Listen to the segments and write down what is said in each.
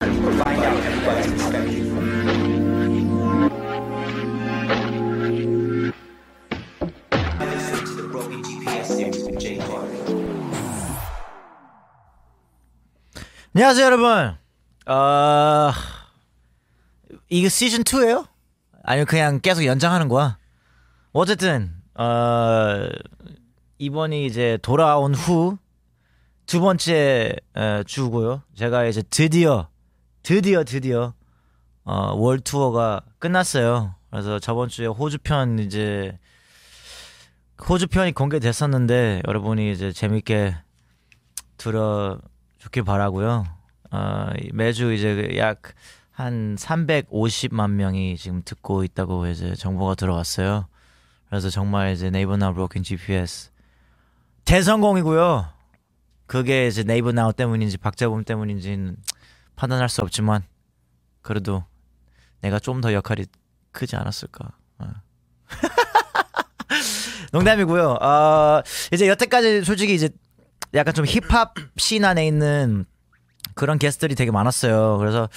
find out what's expected. I listened to the broken GPS series with Jay Carter. 안녕하세요 여러분. 어... 이거 시즌 2예요? 아니면 그냥 계속 연장하는 거야? 어쨌든 어... 이번이 이제 돌아온 후 두 번째 에, 주고요. 제가 이제 드디어 드디어 드디어 어, 월 투어가 끝났어요. 그래서 저번 주에 호주 편 이제 호주 편이 공개됐었는데 여러분이 이제 재밌게 들어주길 바라고요. 어, 매주 이제 약 한 350만 명이 지금 듣고 있다고 이제 정보가 들어왔어요. 그래서 정말 이제 네이버 나브 로킹 GPS 대성공이고요. 그게 이제 네이버 나우 때문인지 박재범 때문인지는 판단할 수 없지만 그래도 내가 좀 더 역할이 크지 않았을까. 어. 농담이고요. 어, 이제 여태까지 솔직히 이제 약간 좀 힙합 씬 안에 있는 그런 게스트들이 되게 많았어요. 그래서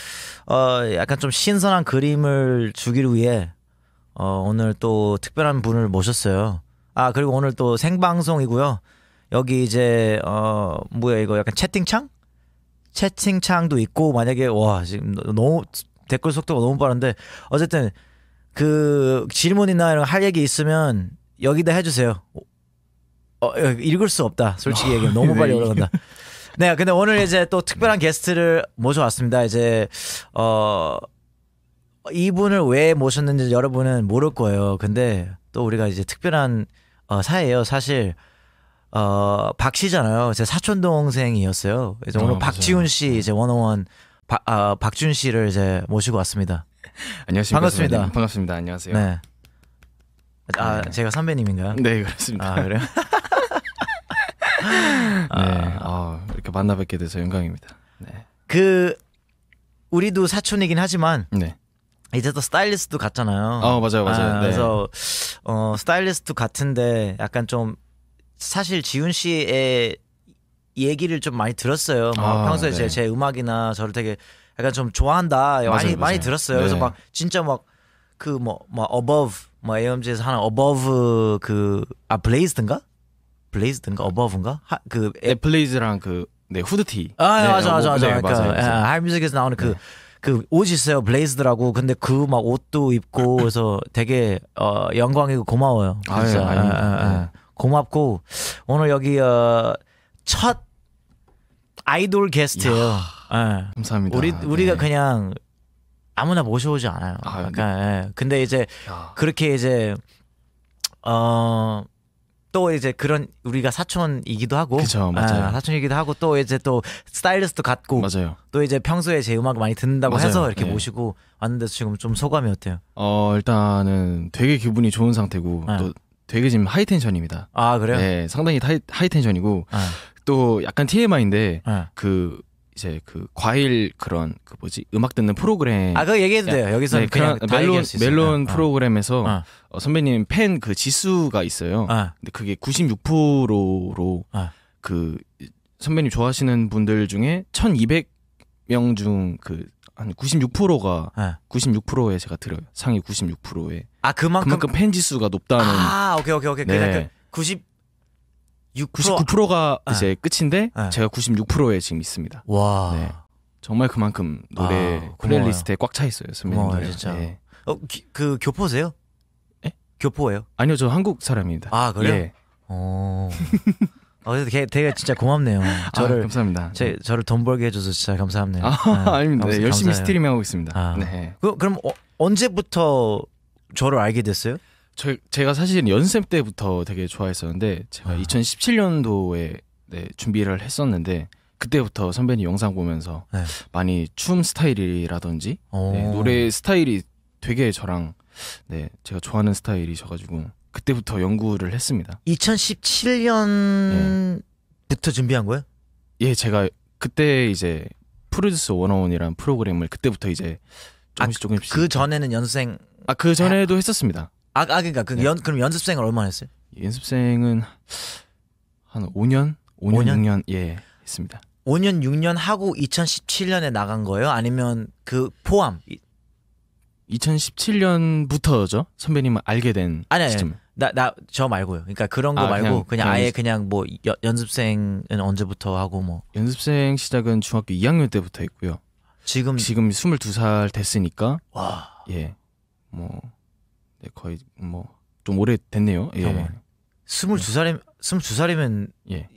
어, 약간 좀 신선한 그림을 주기 위해 어, 오늘 또 특별한 분을 모셨어요. 아 그리고 오늘 또 생방송이고요. 여기 이제 어 뭐야 이거 약간 채팅창 채팅창도 있고 만약에 와 지금 너무 댓글 속도가 너무 빠른데 어쨌든 그 질문이나 이런 할 얘기 있으면 여기다 해주세요. 어, 어, 읽을 수 없다. 솔직히 얘기하면 너무 아, 빨리 올라간다. 네, 근데 오늘 이제 또 특별한 게스트를 모셔왔습니다. 이제 어 이분을 왜 모셨는지 여러분은 모를 거예요. 근데 또 우리가 이제 특별한 어, 사예요. 사실 어, 박 씨잖아요. 제 사촌 동생이었어요. 이제 오늘 어, 박지훈 씨 네. 이제 원어원 박, 아, 박준 씨를 이제 모시고 왔습니다. 안녕하십니까. 반갑습니다. 선배님. 반갑습니다. 안녕하세요. 네. 아, 네. 제가 선배님인가요? 네, 그렇습니다. 아, 그래요? 네. 아, 아 이렇게 만나 뵙게 돼서 영광입니다. 네. 그 우리도 사촌이긴 하지만 네. 이제 또 스타일리스트 같잖아요. 어, 맞아요. 맞아요. 아, 네. 그래서 어, 스타일리스트 같은데 약간 좀 사실 지훈 씨의 얘기를 좀 많이 들었어요. 막 아, 평소에 네. 제, 제 음악이나 저를 되게 약간 좀 좋아한다 많이 맞아요, 많이 맞아요. 들었어요. 네. 그래서 막 진짜 막 그 뭐뭐 뭐 above 뭐 AMG에서 하는 above 그아 블레이즈든가 블레이즈든가 above인가 하, 그 애, 네, 블레이즈랑 그 네 후드티 아 네, 네, 맞아 맞아 어, 맞아 네, 그러니까 맞아요, 하이뮤직에서 아, 나오는 그 네. 그옷 이 있어요 블레이즈드라고 근데 그 막 옷도 입고 그래서 되게 어 영광이고 고마워요 진짜. 아유, 아, 아, 아, 네. 고맙고 오늘 여기 어, 첫 아이돌 게스트예요. 네. 감사합니다. 우리 네. 우리가 네. 그냥 아무나 모셔오지 않아요. 아, 약간 그러니까, 네. 예. 근데 이제 야. 그렇게 이제 어. 또 이제 그런 우리가 사촌이기도 하고 그쵸, 예, 맞아요. 예, 사촌이기도 하고 또 이제 또 스타일리스트 같고 맞아요. 또 이제 평소에 제 음악 많이 듣는다고 맞아요. 해서 이렇게 예. 모시고 왔는데 지금 좀 소감이 어때요? 어 일단은 되게 기분이 좋은 상태고 예. 또 되게 지금 하이 텐션입니다. 아 그래요? 네, 상당히 하이, 하이 텐션이고 아. 또 약간 TMI인데 아. 네. 그 이제 그 과일 그런 그 뭐지 음악 듣는 프로그램 아그 얘기해도 돼요 여기서 네, 그냥 멜론 멜론 네. 어. 프로그램에서 어. 어, 선배님 팬 그 지수가 있어요 어. 근데 그게 96%로 어. 그 선배님 좋아하시는 분들 중에 1200명 중그 한 96%가 네. 96%에 제가 들어요. 상위 96%에. 아 그만큼 그만큼 팬지 수가 높다는. 아 오케이 오케이 오케이. 네. 그90 99%가 네. 이제 끝인데 네. 제가 96%에 지금 있습니다. 와. 네. 정말 그만큼 노래 아, 플레이리스트에 꽉 차 있어요. 선배님들. 진짜. 네. 어, 기, 그 교포세요? 에? 예? 교포예요? 아니요, 저 한국 사람입니다. 아, 그래요? 예. 어. 어, 되게, 되게 진짜 고맙네요. 아, 저를 아, 감사합니다. 제 네. 저를 돈 벌게 해줘서 진짜 감사합니다. 아, 네. 닙니다 네, 열심히 스트리밍하고 있습니다. 아. 네. 그, 럼 어, 언제부터 저를 알게 됐어요? 저, 제가 사실 연습 때부터 되게 좋아했었는데 제가 아. 2017년도에 네, 준비를 했었는데 그때부터 선배님 영상 보면서 네. 많이 춤 스타일이라든지 네, 노래 스타일이 되게 저랑 네 제가 좋아하는 스타일이셔가지고 그때부터 연구를 했습니다. 2017년부터 준비한 거예요? 예, 제가 그때 이제 프로듀스 101이라는 프로그램을 그때부터 이제 조금씩 아, 조금씩 그 전에는 연습생 아, 그 전에도 했었습니다. 아, 아 그러니까 그 네. 연, 그럼 연습생을 얼마나 했어요? 연습생은 한 5년, 5년, 5년? 6년 예, 했습니다. 5년 6년 하고 2017년에 나간 거예요? 아니면 그 포함? 2017년부터죠. 선배님을 알게 된 아니 아니 시점. 나나저 말고요. 그러니까 그런 거 아, 말고 그냥, 그냥 아예 그냥 뭐 여, 연습생은 언제부터 하고 뭐 연습생 시작은 중학교 2학년 때부터 했고요. 지금 지금 22살 됐으니까 와. 예. 뭐 네, 거의 뭐 좀 오래 됐네요. 예. 22살이 22살이면 예.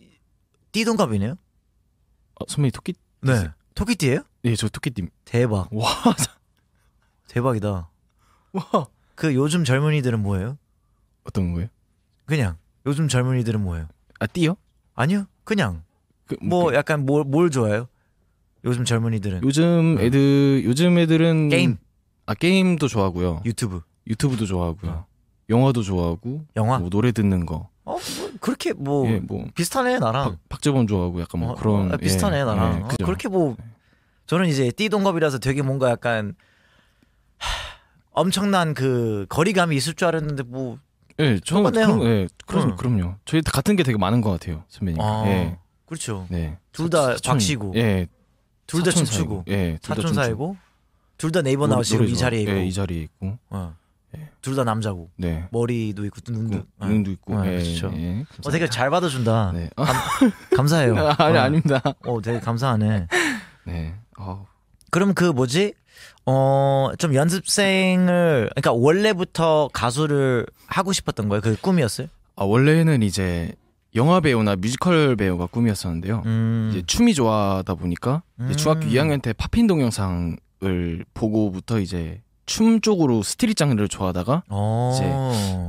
띠동갑이네요. 예. 어, 선배님 토끼 네. 토끼띠예요? 예, 저 토끼띠. 대박. 와. 대박이다. 와. 그 요즘 젊은이들은 뭐예요? 어떤 거예요? 그냥 요즘 젊은이들은 뭐예요? 아 띠요? 아니요 그냥 그, 뭐 그, 약간 뭘, 뭐, 뭘 좋아해요? 요즘 젊은이들은 요즘 어. 애들 어. 요즘 애들은 게임 아 게임도 좋아하고요 유튜브 유튜브도 좋아하고요 어. 영화도 좋아하고 영화 뭐 노래 듣는 거 어, 뭐 그렇게 뭐, 예, 뭐 비슷하네 나랑 박, 재범 좋아하고 약간 뭐 어, 그런 어, 비슷하네 예, 예 나랑 예, 그렇게 뭐 예. 저는 이제 띠동갑이라서 되게 뭔가 약간 하, 엄청난 그 거리감이 있을 줄 알았는데 뭐 예, 저는 같네요 그럼, 네, 그럼 응. 그럼요. 저희 같은 게 되게 많은 것 같아요, 선배님. 아, 네. 그렇죠. 네. 둘다 박씨고, 예, 둘다 춤추고, 예, 사촌사이고, 둘 다 네이버 나오시금이 자리에 있고, 예, 이 자리에 있고, 어. 예. 둘다 남자고, 네. 머리도 있고 눈도 어. 눈도 있고, 예, 예, 그렇죠. 예, 어, 되게 잘 받아준다. 네. 감, 감사해요. 아니 어. 아닙니다. 어, 되게 감사하네. 네. 어. 그럼 그 뭐지? 어, 좀 연습생을, 그러니까 원래부터 가수를 하고 싶었던 거예요? 그게 꿈이었어요? 아, 원래는 이제 영화 배우나 뮤지컬 배우가 꿈이었었는데요. 음. 이제 춤이 좋아하다 보니까 음. 중학교 2학년 때 팝핀 동영상을 보고부터 이제 춤 쪽으로 스트릿 장르를 좋아하다가 오. 어.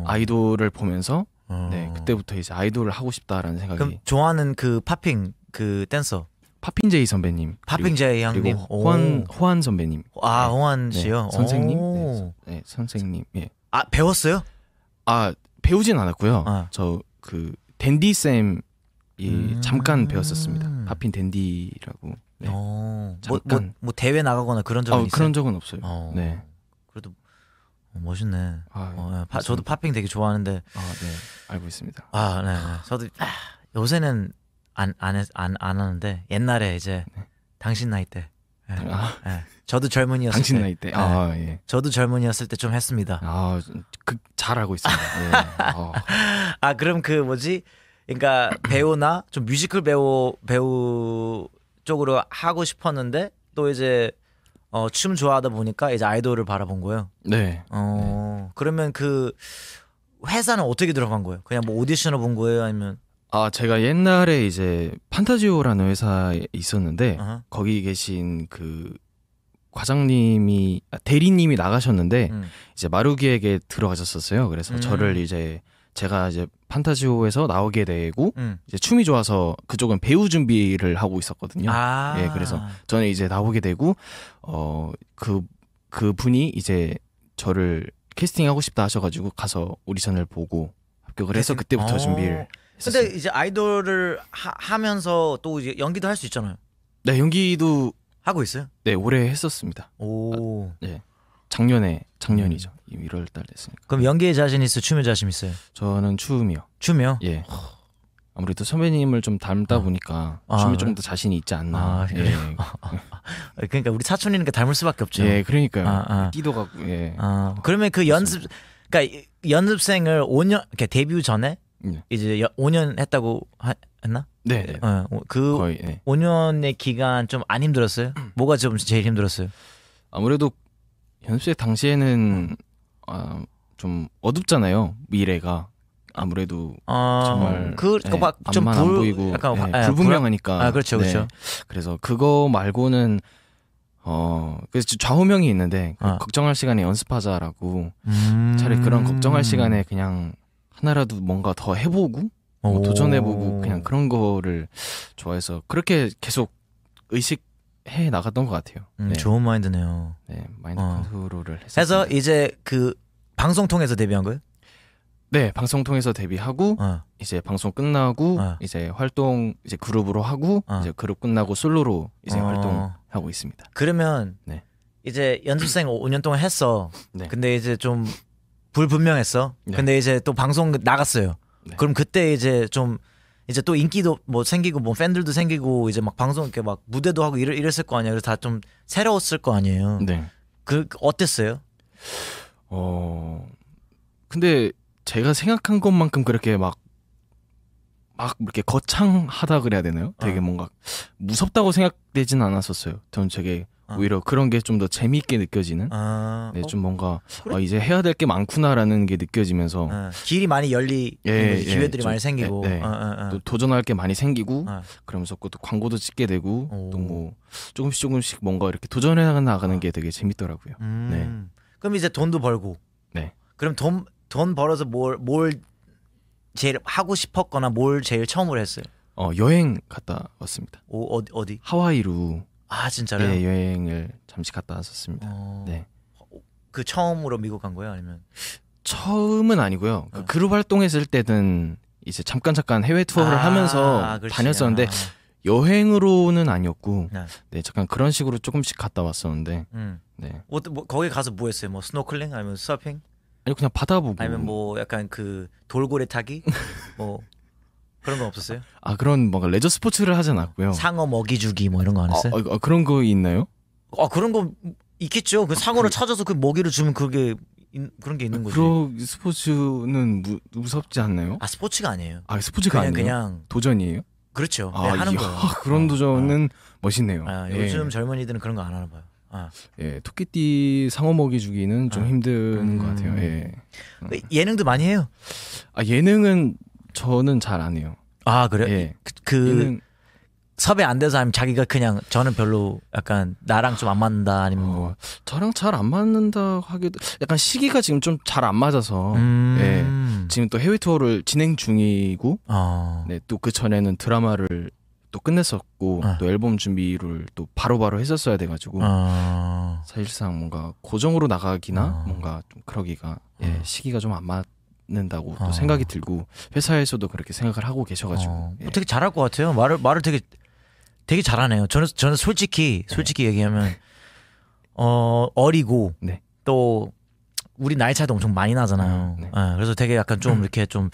이제 아이돌을 보면서 오. 네 어. 그때부터 이제 아이돌을 하고 싶다라는 생각이. 그럼 좋아하는 그 팝핑 그 댄서 파핀제이 선배님, 파핀제이 형님, 호환 호환 선배님, 아 네. 호환 네, 씨요, 네, 선생님, 네, 네, 선생님, 예. 아 배웠어요? 아 배우진 않았고요. 아. 저그 댄디 쌤이 음. 잠깐 배웠었습니다. 파핀 댄디라고. 네. 어, 뭐, 뭐, 뭐, 대회 나가거나 그런 적은 어, 있어요? 그런 적은 없어요. 어. 네. 그래도 어, 멋있네. 아, 어, 예. 파, 저도 팝핑 되게 좋아하는데. 아, 네. 알고 있습니다. 아, 네. 네. 저도 아, 요새는 안안안안 하는데 옛날에 이제 네. 당신 나이 때 네. 아. 네. 저도 젊은이었을 당신 때. 나이 때. 예. 아, 예. 저도 젊은이었을 때 좀 했습니다. 아, 그, 잘하고 있습니다. 예. 어. 아, 그럼 그 뭐지? 그러니까 배우나 좀 뮤지컬 배우 배우 쪽으로 하고 싶었는데 또 이제 어, 춤 좋아하다 보니까 이제 아이돌을 바라본 거예요. 네. 어, 네. 그러면 그 회사는 어떻게 들어간 거예요? 그냥 뭐 오디션을 본 거예요? 아니면 아, 제가 옛날에 이제 판타지오라는 회사에 있었는데 아하. 음. 거기 계신 그 과장님이 아, 대리님이 나가셨는데 음. 이제 마루기에게 들어가셨었어요. 그래서 음. 저를 이제 제가 이제 판타지오에서 나오게 되고 음. 이제 춤이 좋아서 그쪽은 배우 준비를 하고 있었거든요. 아. 예, 그래서 저는 이제 나오게 되고 어그그 그 분이 이제 저를 캐스팅하고 싶다 하셔가지고 가서 오디션을 보고 합격을 해서 그때부터 어. 준비를 근데 이제 아이돌을 하, 면서또 이제 연기도 할 수 있잖아요. 네, 연기도 하고 있어요? 네, 올해 했었습니다. 오. 아, 네. 작년에 작년이죠. 음. 이 1월 달 됐으니까. 그럼 연기에 자신 있어, 춤에 자신 있어요? 저는 춤이요. 춤이요? 예. 아무래도 선배님을 좀 닮다 아. 보니까 아, 춤이 그래? 네. 좀더 자신이 있지 않나. 아, 예. 그러니까 우리 사촌이니까 닮을 수밖에 없죠. 예, 그러니까요. 아, 아. 띠도 같고. 예. 아, 그러면 그 연습 그러니까 연습생을 5년 그러니까 데뷔 전에 네. 이제 5년 했다고 하, 했나? 네. 예. 네. 어, 그 거의, 네. 5년의 기간 좀 안 힘들었어요? 뭐가 좀 제일 힘들었어요? 아무래도 연습생 당시에는 아, 좀 어둡잖아요 미래가 아무래도 아, 정말 그막좀 그 예, 네, 불, 보이고 약간 네, 아, 불분명하니까 아 그렇죠 그렇죠 네, 그래서 그거 말고는 어 그래서 좌우명이 있는데 그 아. 걱정할 시간에 연습하자라고 음... 차라리 그런 걱정할 시간에 그냥 하나라도 뭔가 더 해보고 뭐 도전해보고 그냥 그런 거를 좋아해서 그렇게 계속 의식해 나갔던 것 같아요. 음, 네. 좋은 마인드네요. 네, 마인드 어. 컨트롤을 해서 해서 이제 그 방송 통해서 데뷔한 거예요? 네, 방송 통해서 데뷔하고 어. 이제 방송 끝나고 어. 이제 활동 이제 그룹으로 하고 어. 이제 그룹 끝나고 솔로로 이제 어. 활동하고 있습니다. 그러면 네. 이제 연습생 5년 동안 했어. 네. 근데 이제 좀 불분명했어. 네. 근데 이제 또 방송 나갔어요. 네. 그럼 그때 이제 좀 이제 또 인기도 뭐 생기고 뭐 팬들도 생기고 이제 막 방송 이렇게 막 무대도 하고 이랬, 이랬을 거 아니에요. 그래서 다좀 새로웠을 거 아니에요. 네. 그 어땠어요? 어 근데 제가 생각한 것만큼 그렇게 막막 막 이렇게 거창하다 그래야 되나요? 되게 어. 뭔가 무섭다고 생각되진 않았었어요. 저는 되게 어. 오히려 그런 게 좀 더 재미있게 느껴지는 아. 네, 어? 좀 뭔가 그래? 아, 이제 해야 될 게 많구나라는 게 느껴지면서 아. 길이 많이 열리 예, 예 기회들이 예, 많이 생기고 네, 네. 또 도전할 게 많이 생기고 그러면서 또 광고도 찍게 되고 또 뭐 조금씩 조금씩 뭔가 이렇게 도전해 나가는 게 되게 재밌더라고요. 음. 네. 그럼 이제 돈도 벌고 네. 그럼 돈 돈 벌어서 뭘뭘 뭘 제일 하고 싶었거나 뭘 제일 처음으로 했어요? 어 여행 갔다 왔습니다. 오 어디 어디? 하와이로 아 진짜로요? 네, 여행을 잠시 갔다 왔었습니다. 어... 네. 그 처음으로 미국 간 거예요, 아니면? 처음은 아니고요. 네. 그 아. 그룹 활동했을 때는 이제 잠깐 잠깐 해외 투어를 아, 하면서 그렇지. 다녔었는데 아. 여행으로는 아니었고 네. 네. 잠깐 그런 식으로 조금씩 갔다 왔었는데 음. 네. 뭐, 뭐 거기 가서 뭐 했어요? 뭐 스노클링 아니면 서핑? 아니 그냥 바다 보고 아니면 뭐 약간 그 돌고래 타기 뭐 그런 거 없었어요? 아 그런 뭔가 레저 스포츠를 하진 않았고요. 상어 먹이 주기 뭐 이런 거 안 했어요? 아, 아, 그런 거 있나요? 아 그런 거 있겠죠. 그 상어를 아, 그... 찾아서 그 먹이를 주면 그게 그런 게 있는 아, 거지. 그 스포츠는 무, 무섭지 않나요? 아 스포츠가 아니에요. 아 스포츠가 그냥, 아니에요. 그냥 도전이에요. 그렇죠. 아, 하는 거 그런 어, 도전은 어. 멋있네요. 아, 예. 요즘 예. 젊은이들은 그런 거 안 하나 봐요. 아. 예, 토끼띠 상어 먹이 주기는 좀 아. 힘든 음. 것 같아요. 예. 그 예능도 많이 해요. 아 예능은 저는 잘 안 해요. 아그래 예. 그, 그 섭외 안 돼서 아니면 자기가 그냥 저는 별로 약간 나랑 좀 안 맞는다 아니면 뭐 어, 저랑 잘 안 맞는다 하기도 약간 시기가 지금 좀 잘 안 맞아서 음... 예. 지금 또 해외 투어를 진행 중이고 어... 네, 또 그 전에는 드라마를 또 끝냈었고 어. 또 앨범 준비를 또 바로바로 바로 했었어야 돼가지고 아. 사실상 뭔가 고정으로 나가기나 뭔가 좀 그러기가 예, 시기가 좀 안 맞. 않는다고 어. 또 아. 생각이 들고 회사에서도 그렇게 생각을 하고 계셔가지고 어. 예. 되게 잘할 것 같아요. 말을 말을 되게 되게 잘하네요. 저는 저는 솔직히 네. 솔직히 네. 얘기하면 어 어리고 네. 또 우리 나이 차이도 엄청 많이 나잖아요. 음, 네. 네. 그래서 되게 약간 좀 음. 이렇게 좀어좀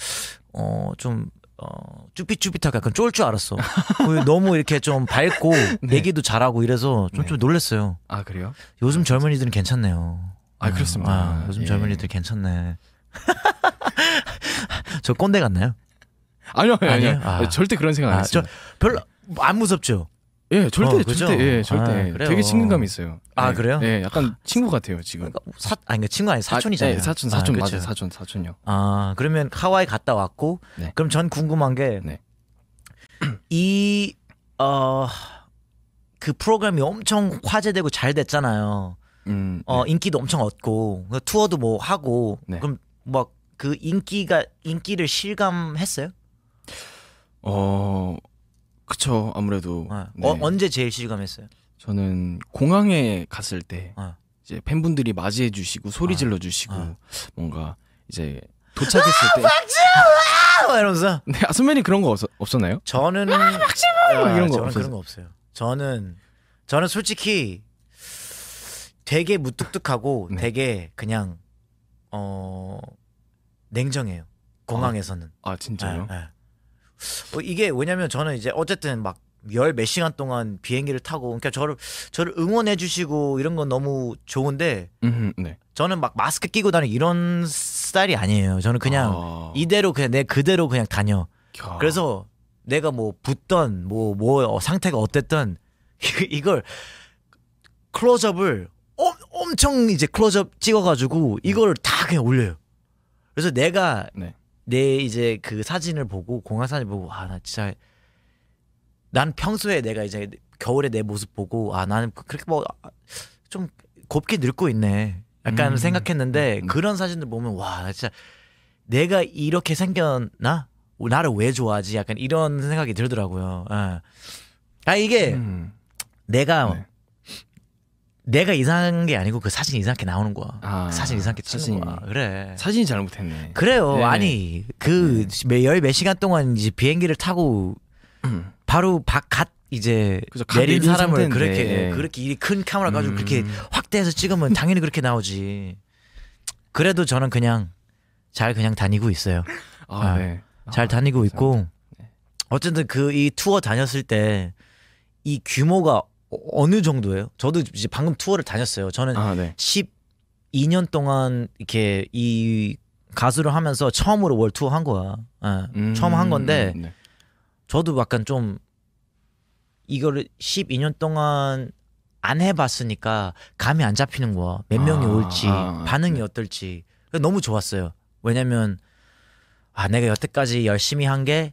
어, 좀 어, 쭈삣쭈삣하게 약간 쫄 줄 알았어. 그 너무 이렇게 좀 밝고 네. 얘기도 잘하고 이래서 좀좀 좀 네. 놀랬어요. 아 그래요? 요즘 아, 젊은이들은 괜찮네요. 아 그렇습니다. 아, 요즘 예. 젊은이들 괜찮네. 저 꼰대 같나요? 아니요, 아니요, 아니요. 아 절대 그런 생각 안 했어요. 아, 저 별로 안 무섭죠. 예, 절대, 어, 절대, 예, 절대. 아, 되게 친근감 있어요. 아, 예, 그래요? 예, 약간 친구 같아요 지금. 그러니까 뭐 사, 아니 그러니까 친구 아니 사촌이잖아요. 네, 아, 예, 사촌, 사촌 맞아요, 사촌, 사촌요. 아, 그러면 하와이 갔다 왔고, 네. 그럼 전 궁금한 게이 네. 어. 그 프로그램이 엄청 화제되고 잘 됐잖아요. 음, 어 네. 인기도 엄청 얻고 투어도 뭐 하고 네. 그럼 막그 인기가 인기를 실감했어요? 어 그쵸 아무래도 네. 네. 어, 언제 제일 실감했어요? 저는 공항에 갔을 때 어. 이제 팬분들이 맞이해 주시고 소리 어. 질러 주시고 어. 뭔가 이제 도착했을 아, 때 박지훈! 이러면서 네, 아, 선배님 그런 거 없, 없었나요? 저는 아, 박지훈! 아, 이런 거 저는 없었 그런 거 없어요. 저는 저는 솔직히 되게 무뚝뚝하고 네. 되게 그냥 어 냉정해요. 공항에서는. 아, 아 진짜요? 네, 네. 이게 왜냐면 저는 이제 어쨌든 막 열 몇 시간 동안 비행기를 타고 그러니까 저를 저를 응원해 주시고 이런 건 너무 좋은데 음 네. 저는 막 마스크 끼고 다니는 이런 스타일이 아니에요. 저는 그냥 아. 이대로 그냥 내 그대로 그냥 다녀. 야. 그래서 내가 뭐 붙던 뭐뭐 뭐, 뭐 어, 상태가 어땠던 이걸 클로즈업을 엄청 이제 클로즈업 찍어가지고 이걸 다 그냥 올려요. 그래서 내가 네. 내 이제 그 사진을 보고 공항 사진 보고 아 나 진짜 난 평소에 내가 이제 겨울에 내 모습 보고 아 나는 그, 그렇게 뭐좀 아, 곱게 늙고 있네 약간 음. 생각했는데 음. 음. 그런 사진들 보면 와 진짜 내가 이렇게 생겼나 나를 왜 좋아하지 약간 이런 생각이 들더라고요. 아, 아 이게 음. 내가 네. 내가 이상한 게 아니고 그 사진이 이상하게 나오는 거야. 아, 그 사진 이상하게 찍는 거야. 그래. 사진이 잘못했네. 그래요. 네. 아니 그 네. 열몇 네. 시간 동안 이제 비행기를 타고 음. 바로 바깥 이제 그쵸, 내린 사람을 상태인데. 그렇게 예, 그렇게 이큰 카메라 가지고 음. 그렇게 확대해서 찍으면 당연히 그렇게 나오지. 그래도 저는 그냥 잘 그냥 다니고 있어요. 아, 아, 네. 잘 아, 다니고 있고 네. 어쨌든 그 이 투어 다녔을 때 이 규모가 어, 어느 정도예요? 저도 이제 방금 투어를 다녔어요. 저는 아, 네. 12년 동안 이렇게 이 가수를 하면서 처음으로 월 투어 한 거야. 네. 음, 처음 한 건데 네. 저도 약간 좀 이거를 12년 동안 안 해봤으니까 감이 안 잡히는 거야. 몇 명이 아, 올지 아, 반응이 네. 어떨지 너무 좋았어요. 왜냐면 아 내가 여태까지 열심히 한게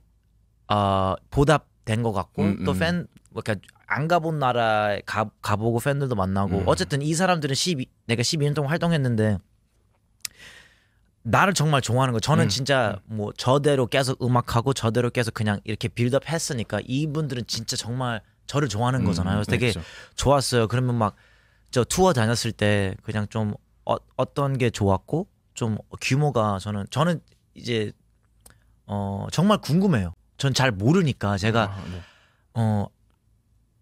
어, 보답된 것 같고 음, 음. 또팬 그러니까 안 가본 나라에 가, 가보고 팬들도 만나고 음. 어쨌든 이 사람들은 12 내가 12년 동안 활동했는데 나를 정말 좋아하는 거. 저는 음. 진짜 뭐 저대로 계속 음악하고 저대로 계속 그냥 이렇게 빌드업 했으니까 이분들은 진짜 정말 저를 좋아하는 음, 거잖아요. 그 되게 그렇죠. 좋았어요. 그러면 막 저 투어 다녔을 때 그냥 좀 어, 어떤 게 좋았고 좀 규모가 저는 저는 이제 어 정말 궁금해요. 전 잘 모르니까 제가 아, 네. 어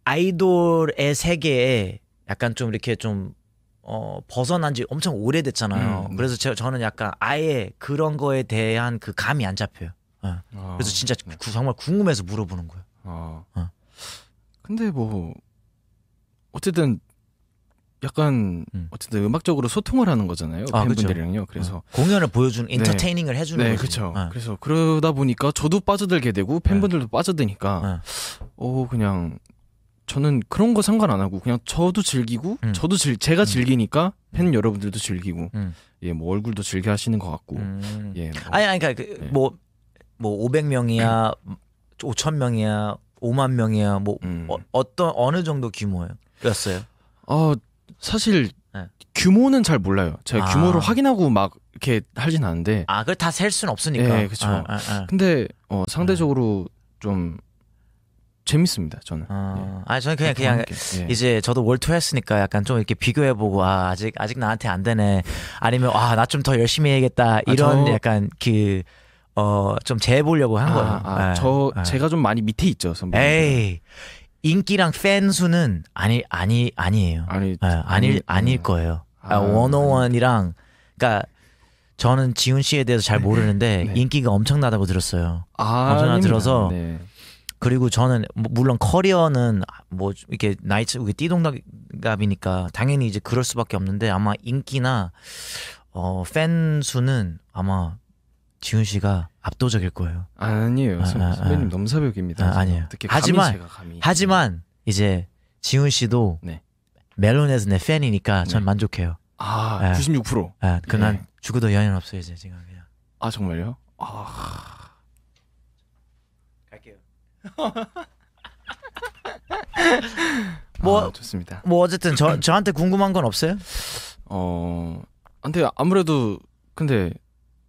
아이돌의 세계에 약간 좀 이렇게 좀 어, 벗어난 지 엄청 오래됐잖아요. 음, 음. 그래서 저, 저는 약간 아예 그런 거에 대한 그 감이 안 잡혀요. 어. 어. 그래서 진짜 네. 구, 정말 궁금해서 물어보는 거예요. 어. 어. 근데 뭐 어쨌든 약간 음. 어쨌든 음악적으로 소통을 하는 거잖아요 아, 팬분들이랑요. 그쵸. 그래서 어. 공연을 보여주는 인터테이닝을 네. 해주는 네, 그렇죠. 그래서 그러다 보니까 저도 빠져들게 되고 네. 팬분들도 네. 빠져드니까 어 그냥 저는 그런 거 상관 안 하고 그냥 저도 즐기고 음. 저도 즐 제가 음. 즐기니까 음. 팬 여러분들도 즐기고 음. 예뭐 얼굴도 즐겨 하시는 것 같고 예 뭐, 아니 아니 그러니까 그, 예. 뭐뭐 500명이야 5,000명이야 5만 명이야 뭐 어, 떤 어느 정도 규모였어요? 어 사실 네. 규모는 잘 몰라요. 제가 아. 규모를 확인하고 막 이렇게 하진 않는데아 그걸 다셀 수는 없으니까. 네, 그렇죠. 아, 아, 근데 어, 상대적으로 좀 재밌습니다 저는. 아, 예. 아 저는 그냥 네, 그냥 함 예. 이제 저도 월투 했으니까 약간 좀 이렇게 비교해보고 아 아직 아직 나한테 안 되네 아니면 아나 좀 더 열심히 해야겠다 아, 이런 아, 저... 약간 그 어 좀 재해보려고 한 아, 거예요. 아, 네. 저 네. 제가 좀 많이 밑에 있죠 선배님. 에이 인기랑 팬 수는 아니 아니 아니에요. 아니 네, 아닐 음. 아닐 거예요. 아, 원오원이랑 아, 그러니까 저는 지훈 씨에 대해서 잘 네. 모르는데 네. 인기가 엄청나다고 들었어요. 아, 엄청나 들어서. 네. 그리고 저는 뭐 물론 커리어는 뭐 이렇게 나이 차이 띠동갑이니까 당연히 이제 그럴 수밖에 없는데 아마 인기나 어, 팬 수는 아마 지훈 씨가 압도적일 거예요. 아니에요. 아, 아, 아, 선배님 아, 넘사벽입니다. 아, 니에요 하지만 감이. 하지만 이제 지훈 씨도 네. 멜론에서내 팬이니까 전 네. 만족해요. 아, 96%. 아, 그난 네. 죽어도 여연 없어요, 이제 지금 그냥. 아, 정말요? 아. 뭐 아, 좋습니다. 뭐 어쨌든 저 저한테 궁금한 건 없어요? 어, 근데 아무래도 근데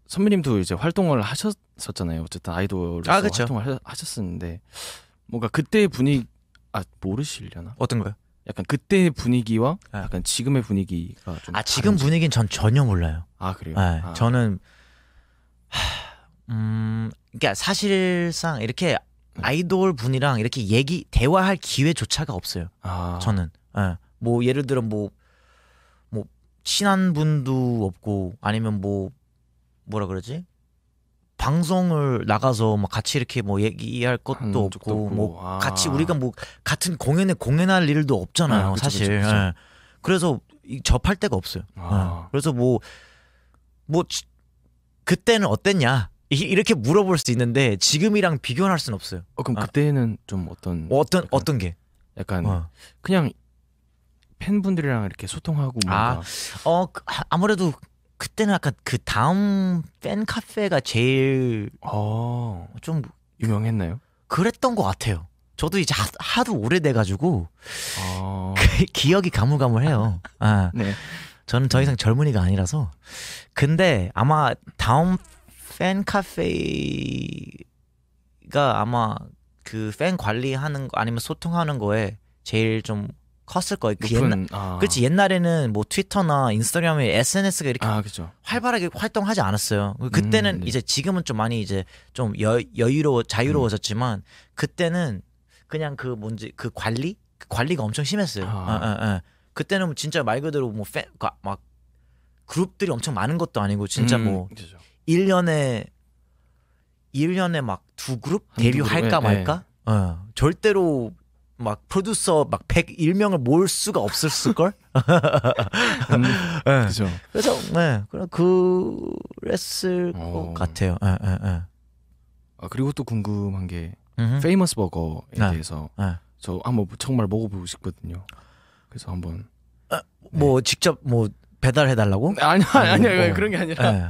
선배님도 이제 활동을 하셨었잖아요. 어쨌든 아이돌로 아, 활동을 하, 셨었는데 뭔가 그때의 분위기 아 모르시려나? 어떤 거요? 약간 그때의 분위기와 네. 약간 지금의 분위기가 좀 아 지금 다른지. 분위기는 전 전혀 몰라요. 아 그래요? 네, 아. 저는 하, 음 그러니까 사실상 이렇게 아이돌 분이랑 이렇게 얘기 대화할 기회조차가 없어요. 아. 저는 예. 뭐 예를 들어 뭐뭐 뭐 친한 분도 없고 아니면 뭐 뭐라 그러지 방송을 나가서 뭐 같이 이렇게 뭐 얘기할 것도 없고, 뭐 아. 같이 우리가 뭐 같은 공연에 공연할 일도 없잖아요 아, 그쵸, 사실 그쵸, 그쵸. 예. 그래서 접할 데가 없어요. 아. 예. 그래서 뭐뭐 뭐, 뭐 그때는 어땠냐 이렇게 물어볼 수 있는데 지금이랑 비교할 수는 없어요. 어, 그럼 아. 그때는 좀 어떤 뭐 어떤 약간, 어떤 게 약간 어. 그냥 팬분들이랑 이렇게 소통하고 뭔가 아어 그, 아무래도 그때는 약간 그 다음 팬 카페가 제일 어, 좀 유명했나요? 그랬던 것 같아요. 저도 이제 하, 도 오래돼가지고 어... 그 기억이 가물가물해요. 아, 네. 저는 더 이상 네. 젊은이가 아니라서. 근데 아마 다음 팬 카페가 아마 그 팬 관리하는 거 아니면 소통하는 거에 제일 좀 컸을 거예요. 그 옛날, 아. 그렇지 옛날에는 뭐 트위터나 인스타그램에 SNS가 이렇게 아, 활발하게 활동하지 않았어요. 그때는 음, 네. 이제 지금은 좀 많이 이제 좀 여, 여유로워 자유로워졌지만 음. 그때는 그냥 그 뭔지 그 관리 그 관리가 엄청 심했어요. 아. 에, 에, 에. 그때는 진짜 말 그대로 뭐막 그러니까 그룹들이 엄청 많은 것도 아니고 진짜 음, 뭐 그렇죠. 1년에 1년에 막 두 그룹 아, 데뷔할까 말까? 네. 어. 절대로 막 프로듀서 막 101명을 모을 수가 없었을 걸. 음, 네. 그래서 네. 그런 그랬을 오. 어. 것 같아요. 네, 네, 네. 아, 그리고 또 궁금한 게 페이머스 버거에 네. 대해서 네. 저 한번 정말 먹어보고 싶거든요. 그래서 한번 아, 뭐 네. 직접 뭐 배달해 달라고? 아니요 아니요 아니, 아니, 뭐, 뭐. 그런 게 아니라 예.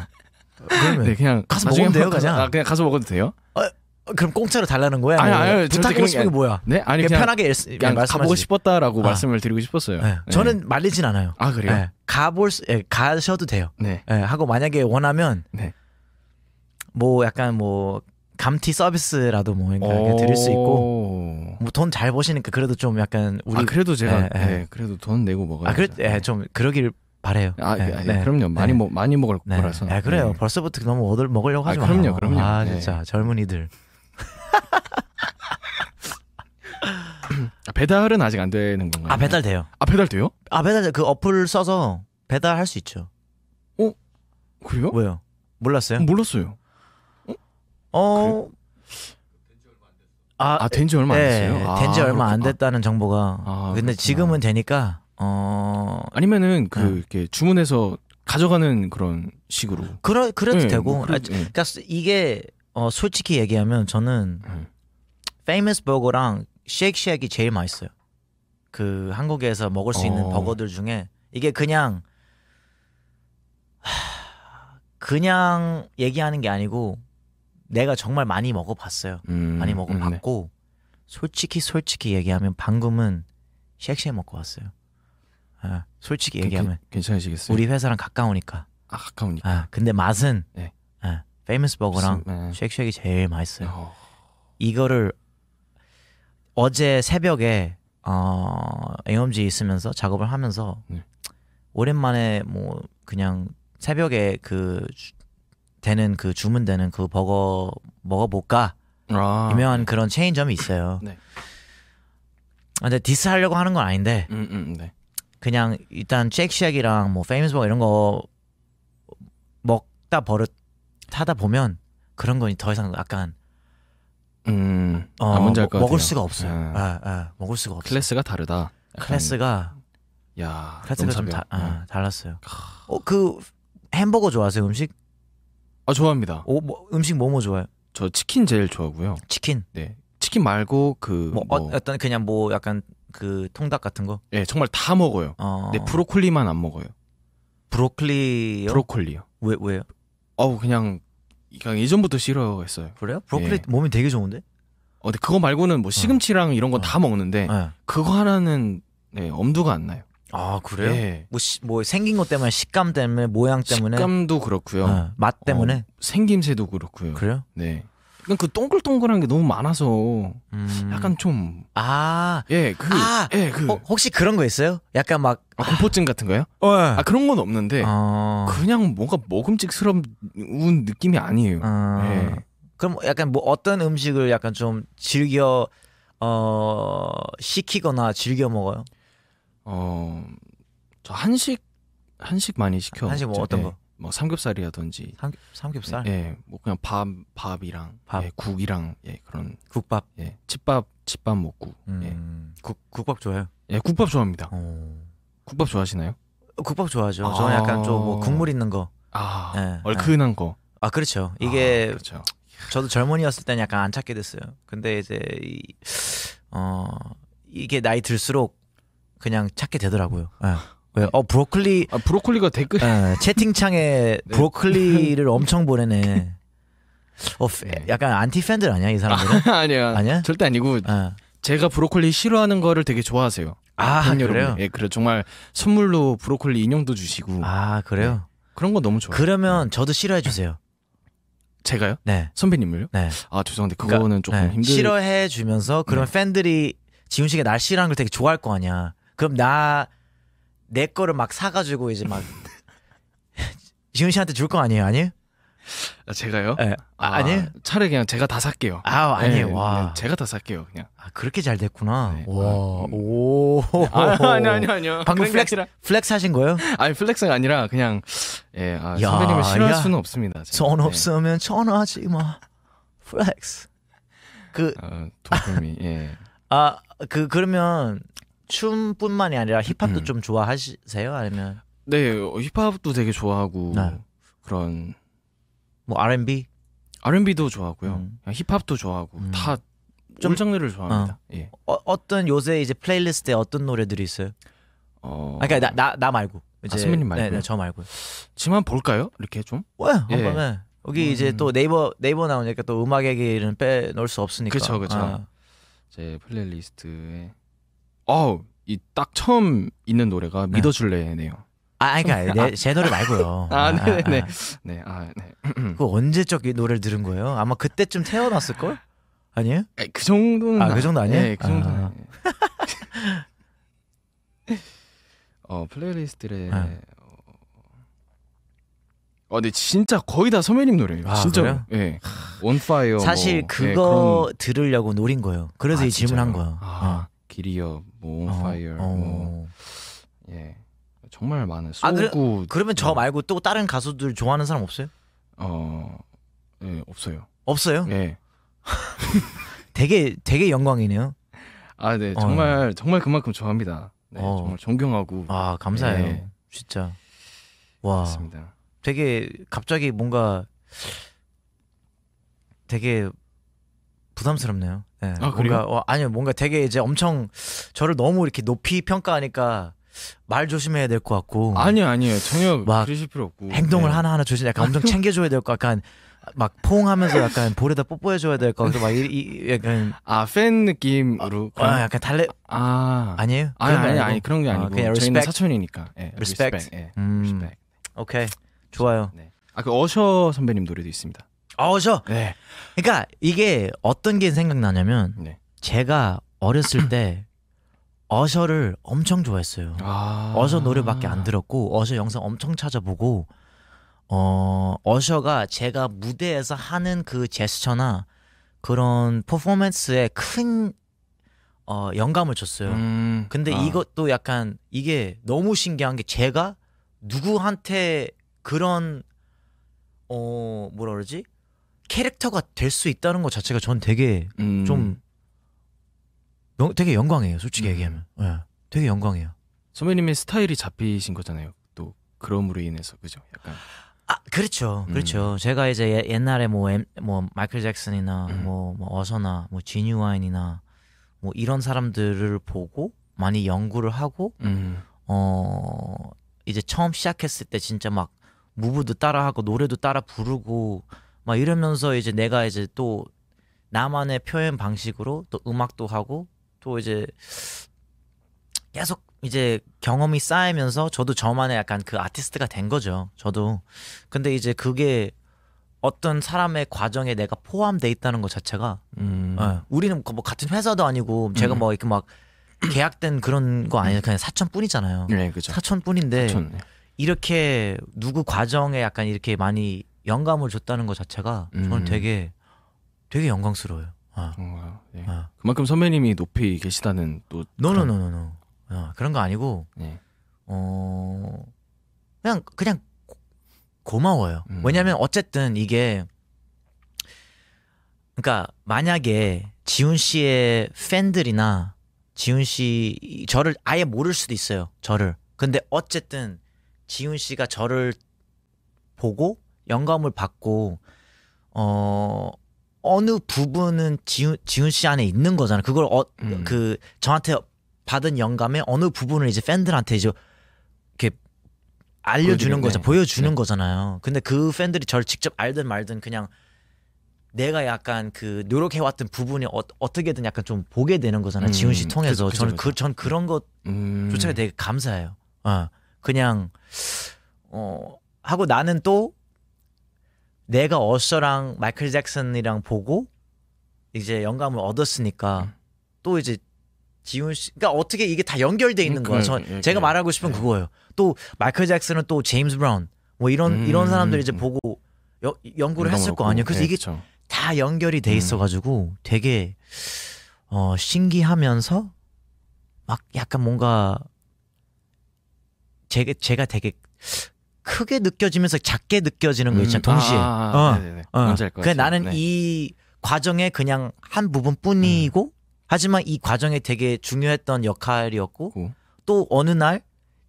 그러면 네, 그냥 가서 먹으면 돼요, 가서, 아, 그냥 가서 먹어도 돼요? 아, 그럼 공짜로 달라는 거야? 아니, 아니, 부탁하고 싶은 게 뭐야? 네, 아니 그냥, 그냥 편하게 그냥, 말씀하시지. 가보고 싶었다라고 아. 말씀을 드리고 싶었어요. 네. 네. 저는 말리진 않아요. 아 그래요? 네. 가볼 수, 예, 가셔도 돼요. 네. 예, 하고 만약에 원하면 네. 뭐 약간 뭐 감티 서비스라도 뭐 그러니까 드릴 수 있고 뭐 돈잘 버시니까 그래도 좀 약간 우리 아 그래도 제가 예, 예. 예 그래도 돈 내고 먹어요. 아 그래, 예, 네. 그러길 바래요. 아, 예, 네. 아, 네. 그럼요. 많이 네. 먹 많이 먹을 네. 거라서. 아, 그래요. 예. 벌써부터 뭐 너무 얻을 먹으려고 하지 아, 그럼요, 마요. 그럼요. 아, 진짜 젊은이들. 배달은 아직 안 되는 건가요? 아, 배달 돼요. 아, 배달 돼요? 아, 배달 그 어플 써서 배달할 수 있죠. 어? 그래요? 왜요? 몰랐어요? 몰랐어요. 어? 어... 아, 아 된지 얼마 안 됐어요. 네, 아, 된지 얼마 그렇구나. 안 됐다는 정보가. 아, 근데 그렇구나. 지금은 되니까 어 아니면은 그 네. 이렇게 주문해서 가져가는 그런 식으로. 그러, 그래도 네, 되고. 뭐 그래, 아, 네. 그러니까 이게 어, 솔직히 얘기하면 저는 페이머스 버거랑 쉐이크쉑이 제일 맛있어요. 그 한국에서 먹을 수 있는 어. 버거들 중에 이게 그냥 하, 그냥 얘기하는 게 아니고 내가 정말 많이 먹어봤어요. 음, 많이 먹어봤고 음, 네. 솔직히 솔직히 얘기하면 방금은 쉑쉑 먹고 왔어요. 아, 솔직히 얘기하면 괜, 괜찮으시겠어요? 우리 회사랑 가까우니까. 아, 가까우니까. 아, 근데 맛은 네. 아, 페이머스 버거랑 네. 쉑쉑이 제일 맛있어요. 어... 이거를 어제 새벽에 어, AMG 있으면서 작업을 하면서 네. 오랜만에 뭐 그냥 새벽에 그 주, 되는 그 주문되는 그 버거 먹어볼까 아. 유명한 그런 체인점이 있어요. 네. 아, 근데 디스하려고 하는 건 아닌데 음, 음, 네. 그냥 일단 잭시약이랑 뭐 페이머스버 이런 거 먹다 버릇 하다 보면 그런 거건더 이상 약간 음, 어, 안 문제일 뭐, 먹을 수가 없어요. 음. 아, 아, 먹을 수가 없어요. 클래스가 다르다. 클래스가 야 클래스가 좀 다, 아, 달랐어요. 어, 그 햄버거 좋아하세요 음식? 아 좋아합니다. 오, 어, 뭐, 음식 뭐뭐 뭐, 뭐 좋아요? 저 치킨 제일 좋아하고요. 치킨. 네. 치킨 말고 그뭐 어, 뭐, 어떤 그냥 뭐 약간 그 통닭 같은 거? 예, 네, 정말 다 먹어요. 어... 근데 브로콜리만 안 먹어요. 브로콜리 브로콜리요. 왜 왜요? 어우 그냥 그냥 예전부터 싫어했어요. 그래요? 브로콜리 네. 몸이 되게 좋은데? 어, 근데 그거 말고는 뭐 어. 시금치랑 어. 이런 거 다 먹는데 네. 그거 하나는 네, 엄두가 안 나요. 아 그래요? 네. 뭐, 시, 뭐 생긴 것 때문에 식감 때문에 모양 때문에 식감도 그렇고요. 어, 맛 어, 때문에 어, 생김새도 그렇고요. 그래요? 네. 그냥 그 동글동글한 게 너무 많아서 음. 약간 좀 아, 예, 그, 아, 예, 그. 어, 혹시 그런 거 있어요? 약간 막 아, 공포증 같은 거요? 어. 예. 아 그런 건 없는데 어. 그냥 뭔가 먹음직스러운 느낌이 아니에요. 어. 예. 그럼 약간 뭐 어떤 음식을 약간 좀 즐겨 어 시키거나 즐겨 먹어요? 어, 저 한식 한식 많이 시켜. 한식 뭐 어떤 예. 거? 뭐 삼겹살이라든지 삼 삼겹살 예, 예, 뭐 그냥 밥 밥이랑 밥. 예, 국이랑 예, 그런 국밥 예, 집밥 집밥 먹고 음, 예. 국 국밥 좋아요? 예, 국밥 좋아합니다. 오. 어. 국밥 좋아하시나요? 어, 국밥 좋아하죠. 아. 저는 약간 좀뭐 국물 있는 거, 아, 예, 얼큰한 거. 예. 아 그렇죠. 아, 이게 아, 그렇죠. 저도 젊은이였을 땐 약간 안 찾게 됐어요. 근데 이제 이, 어 이게 나이 들수록 그냥 찾게 되더라고요. 예. 왜? 어 브로콜리. 아 브로콜리가 댓글. 어, 채팅창에 네. 브로콜리를 엄청 보내네. 그, 어, 네. 약간 안티 팬들 아니야 이 사람들은? 아, 아니야. 아니야? 절대 아니고. 어. 제가 브로콜리 싫어하는 거를 되게 좋아하세요. 아, 아 그 그래요? 예, 그래 정말 선물로 브로콜리 인형도 주시고. 아 그래요? 네. 그런 거 너무 좋아요. 그러면 네. 저도 싫어해 주세요. 제가요? 네. 선배님을요? 네. 아 죄송한데 그거는 그러니까, 조금 네. 힘들. 싫어해 주면서 그럼 네. 팬들이 지훈 씨가 날씨라는 걸 되게 좋아할 거 아니야. 그럼 나내 거를 막 사가지고 이제 막 지훈 씨한테 줄 거 아니에요, 아니에요? 아, 제가요? 네. 아, 아, 니에요차 그냥 제가 다 살게요. 아 아니에요, 네, 와. 네, 제가 다 살게요, 그냥. 아 그렇게 잘 됐구나. 네. 네. 와, 음. 오. 아, 아니 아니 아니요. 방금 플렉스 플렉스 하신 거예요? 아니 플렉스가 아니라 그냥 예 아, 야, 선배님을 싫어할 야. 수는 없습니다. 제가. 전 네. 없으면 전화하지 마. 플렉스. 그 어, 도움이 예. 아그 그러면 춤뿐만이 아니라 힙합도 음. 좀 좋아하세요? 아니면 네 힙합도 되게 좋아하고 네. 그런 뭐 R&B R&B도 좋아하고요. 음. 힙합도 좋아하고 음. 다좀 장르를 좋아합니다. 어. 예. 어, 떤 요새 이제 플레이리스트에 어떤 노래들이 있어요? 어... 아, 그러니까 나나 나 말고 아, 이제 아, 선배님 말고 네, 네, 저 말고 지만 볼까요? 이렇게 좀? 왜? 예. 한번 네. 여기 음. 이제 또 네이버 네이버 나오니까 또 음악 얘기는 빼놓을 수 없으니까. 그렇죠, 그렇죠. 아. 제 플레이리스트에 어우 이 딱 처음 있는 노래가 네. 믿어줄래네요. 아, 그러니까 내, 아. 제 노래 말고요. 아, 네네네. 아, 아, 네, 아, 네. 네. 그 언제적 노래를 들은 거예요? 아마 그때쯤 태어났을 걸? 아니에요? 아니, 그 정도는 아, 그 정도 아니에요? 네, 그 정도. 아. 어 플레이리스트에 아. 어 근데 진짜 거의 다 선배님 노래예요. 아, 진짜. 예. 네. 원파이어. 사실 뭐, 예, 그거 네, 그런... 들으려고 노린 거예요. 그래서 아, 이 질문한 거예요. 아. 어. 길이어, 모 뭐, 어, 파이어, 어. 뭐예 정말 많은 소구. 아, 그래, 그러면 저 말고 또 다른 가수들 좋아하는 사람 없어요? 어, 예 없어요. 없어요? 예. 되게 되게 영광이네요. 아, 네 어. 정말 어. 정말 그만큼 좋아합니다. 네, 어. 정말 존경하고. 아 감사해요. 네. 진짜. 와. 맞습니다. 되게 갑자기 뭔가 되게 부담스럽네요. 네. 아, 뭔가 어, 아니요 뭔가 되게 이제 엄청 저를 너무 이렇게 높이 평가하니까 말 조심해야 될 것 같고 아니요 아니요 전혀 막 그러실 필요 없고 행동을 네. 하나 하나 조심 약간 엄청 챙겨줘야 될것 약간 막 포옹하면서 약간 볼에다 뽀뽀해줘야 될것 같고 막 이, 이 약간 아 팬 느낌으로 아, 약간 달래 아 아니에요 아니 아니 아니 그런 게 아, 아니고 아, 저희는 사촌이니까 예, respect, respect. 예. 음, respect. 오케이 좋아요 네. 아그 어셔 선배님 노래도 있습니다 어저. 네. 그러니까 이게 어떤 게 생각나냐면 네. 제가 어렸을 때 어셔를 엄청 좋아했어요. 아~ 어셔 노래밖에 안 들었고 어셔 영상 엄청 찾아보고 어 어셔가 제가 무대에서 하는 그 제스처나 그런 퍼포먼스에 큰 어, 영감을 줬어요. 음, 근데 아. 이것도 약간 이게 너무 신기한 게 제가 누구한테 그런 어 뭐라 그러지 캐릭터가 될 수 있다는 것 자체가 전 되게 음. 좀 영, 되게 영광이에요 솔직히 음. 얘기하면 네, 되게 영광이에요 선배님의 스타일이 잡히신 거잖아요 또 그럼으로 인해서 그죠 약간 아 그렇죠 음. 그렇죠 음. 제가 이제 옛날에 뭐, 엠, 뭐 마이클 잭슨이나 음. 뭐, 뭐 어서나 뭐 지니와인이나 뭐 이런 사람들을 보고 많이 연구를 하고 음. 어 이제 처음 시작했을 때 진짜 막 무브도 따라하고 노래도 따라 부르고 막 이러면서 이제 내가 이제 또 나만의 표현 방식으로 또 음악도 하고 또 이제 계속 이제 경험이 쌓이면서 저도 저만의 약간 그 아티스트가 된 거죠. 저도. 근데 이제 그게 어떤 사람의 과정에 내가 포함돼 있다는 것 자체가 음. 예. 우리는 뭐 같은 회사도 아니고 제가 음. 뭐 이렇게 막 계약된 그런 거 아니에요. 그냥 사촌뿐이잖아요. 네, 그죠. 사촌뿐인데 사촌, 네. 이렇게 누구 과정에 약간 이렇게 많이 영감을 줬다는 것 자체가 음. 저는 되게 되게 영광스러워요. 어. 어, 예. 어. 그만큼 선배님이 높이 계시다는 또 노노노노노 그런... 아, 그런 거 아니고 예. 어 그냥 그냥 고마워요. 음. 왜냐면 어쨌든 이게 그러니까 만약에 지훈 씨의 팬들이나 지훈 씨 저를 아예 모를 수도 있어요. 저를. 근데 어쨌든 지훈 씨가 저를 보고 영감을 받고 어 어느 부분은 지훈, 지훈 씨 안에 있는 거잖아. 요 그걸 어, 음. 그 저한테 받은 영감의 어느 부분을 이제 팬들한테 이제 이렇게 알려주는 거죠. 보여주는 네. 거잖아요. 근데 그 팬들이 저를 직접 알든 말든 그냥 내가 약간 그 노력해왔던 부분이 어, 어 떻게든 약간 좀 보게 되는 거잖아요. 음. 지훈 씨 음. 통해서 그, 저는 그 전 그런 것조차 음. 되게 감사해요. 어, 그냥 어 하고 나는 또 내가 어셔랑 마이클 잭슨이랑 보고 이제 영감을 얻었으니까 음. 또 이제 지훈 씨, 그러니까 어떻게 이게 다 연결돼 있는 거야. 그러니까, 저 예, 제가 예. 말하고 싶은 예. 그거예요. 또 마이클 잭슨은 또 제임스 브라운 뭐 이런 음, 이런 사람들 음, 이제 음. 보고 여, 연구를 했을 거 아니에요. 그래서 이게 그쵸. 다 연결이 돼 있어가지고 되게 어 신기하면서 막 약간 뭔가 제가 제가 되게 크게 느껴지면서 작게 느껴지는 거 있잖아 음. 동시에. 아, 아 어. 아, 어. 그 나는 네. 이 과정에 그냥 한 부분뿐이고 음. 하지만 이 과정에 되게 중요했던 역할이었고 오. 또 어느 날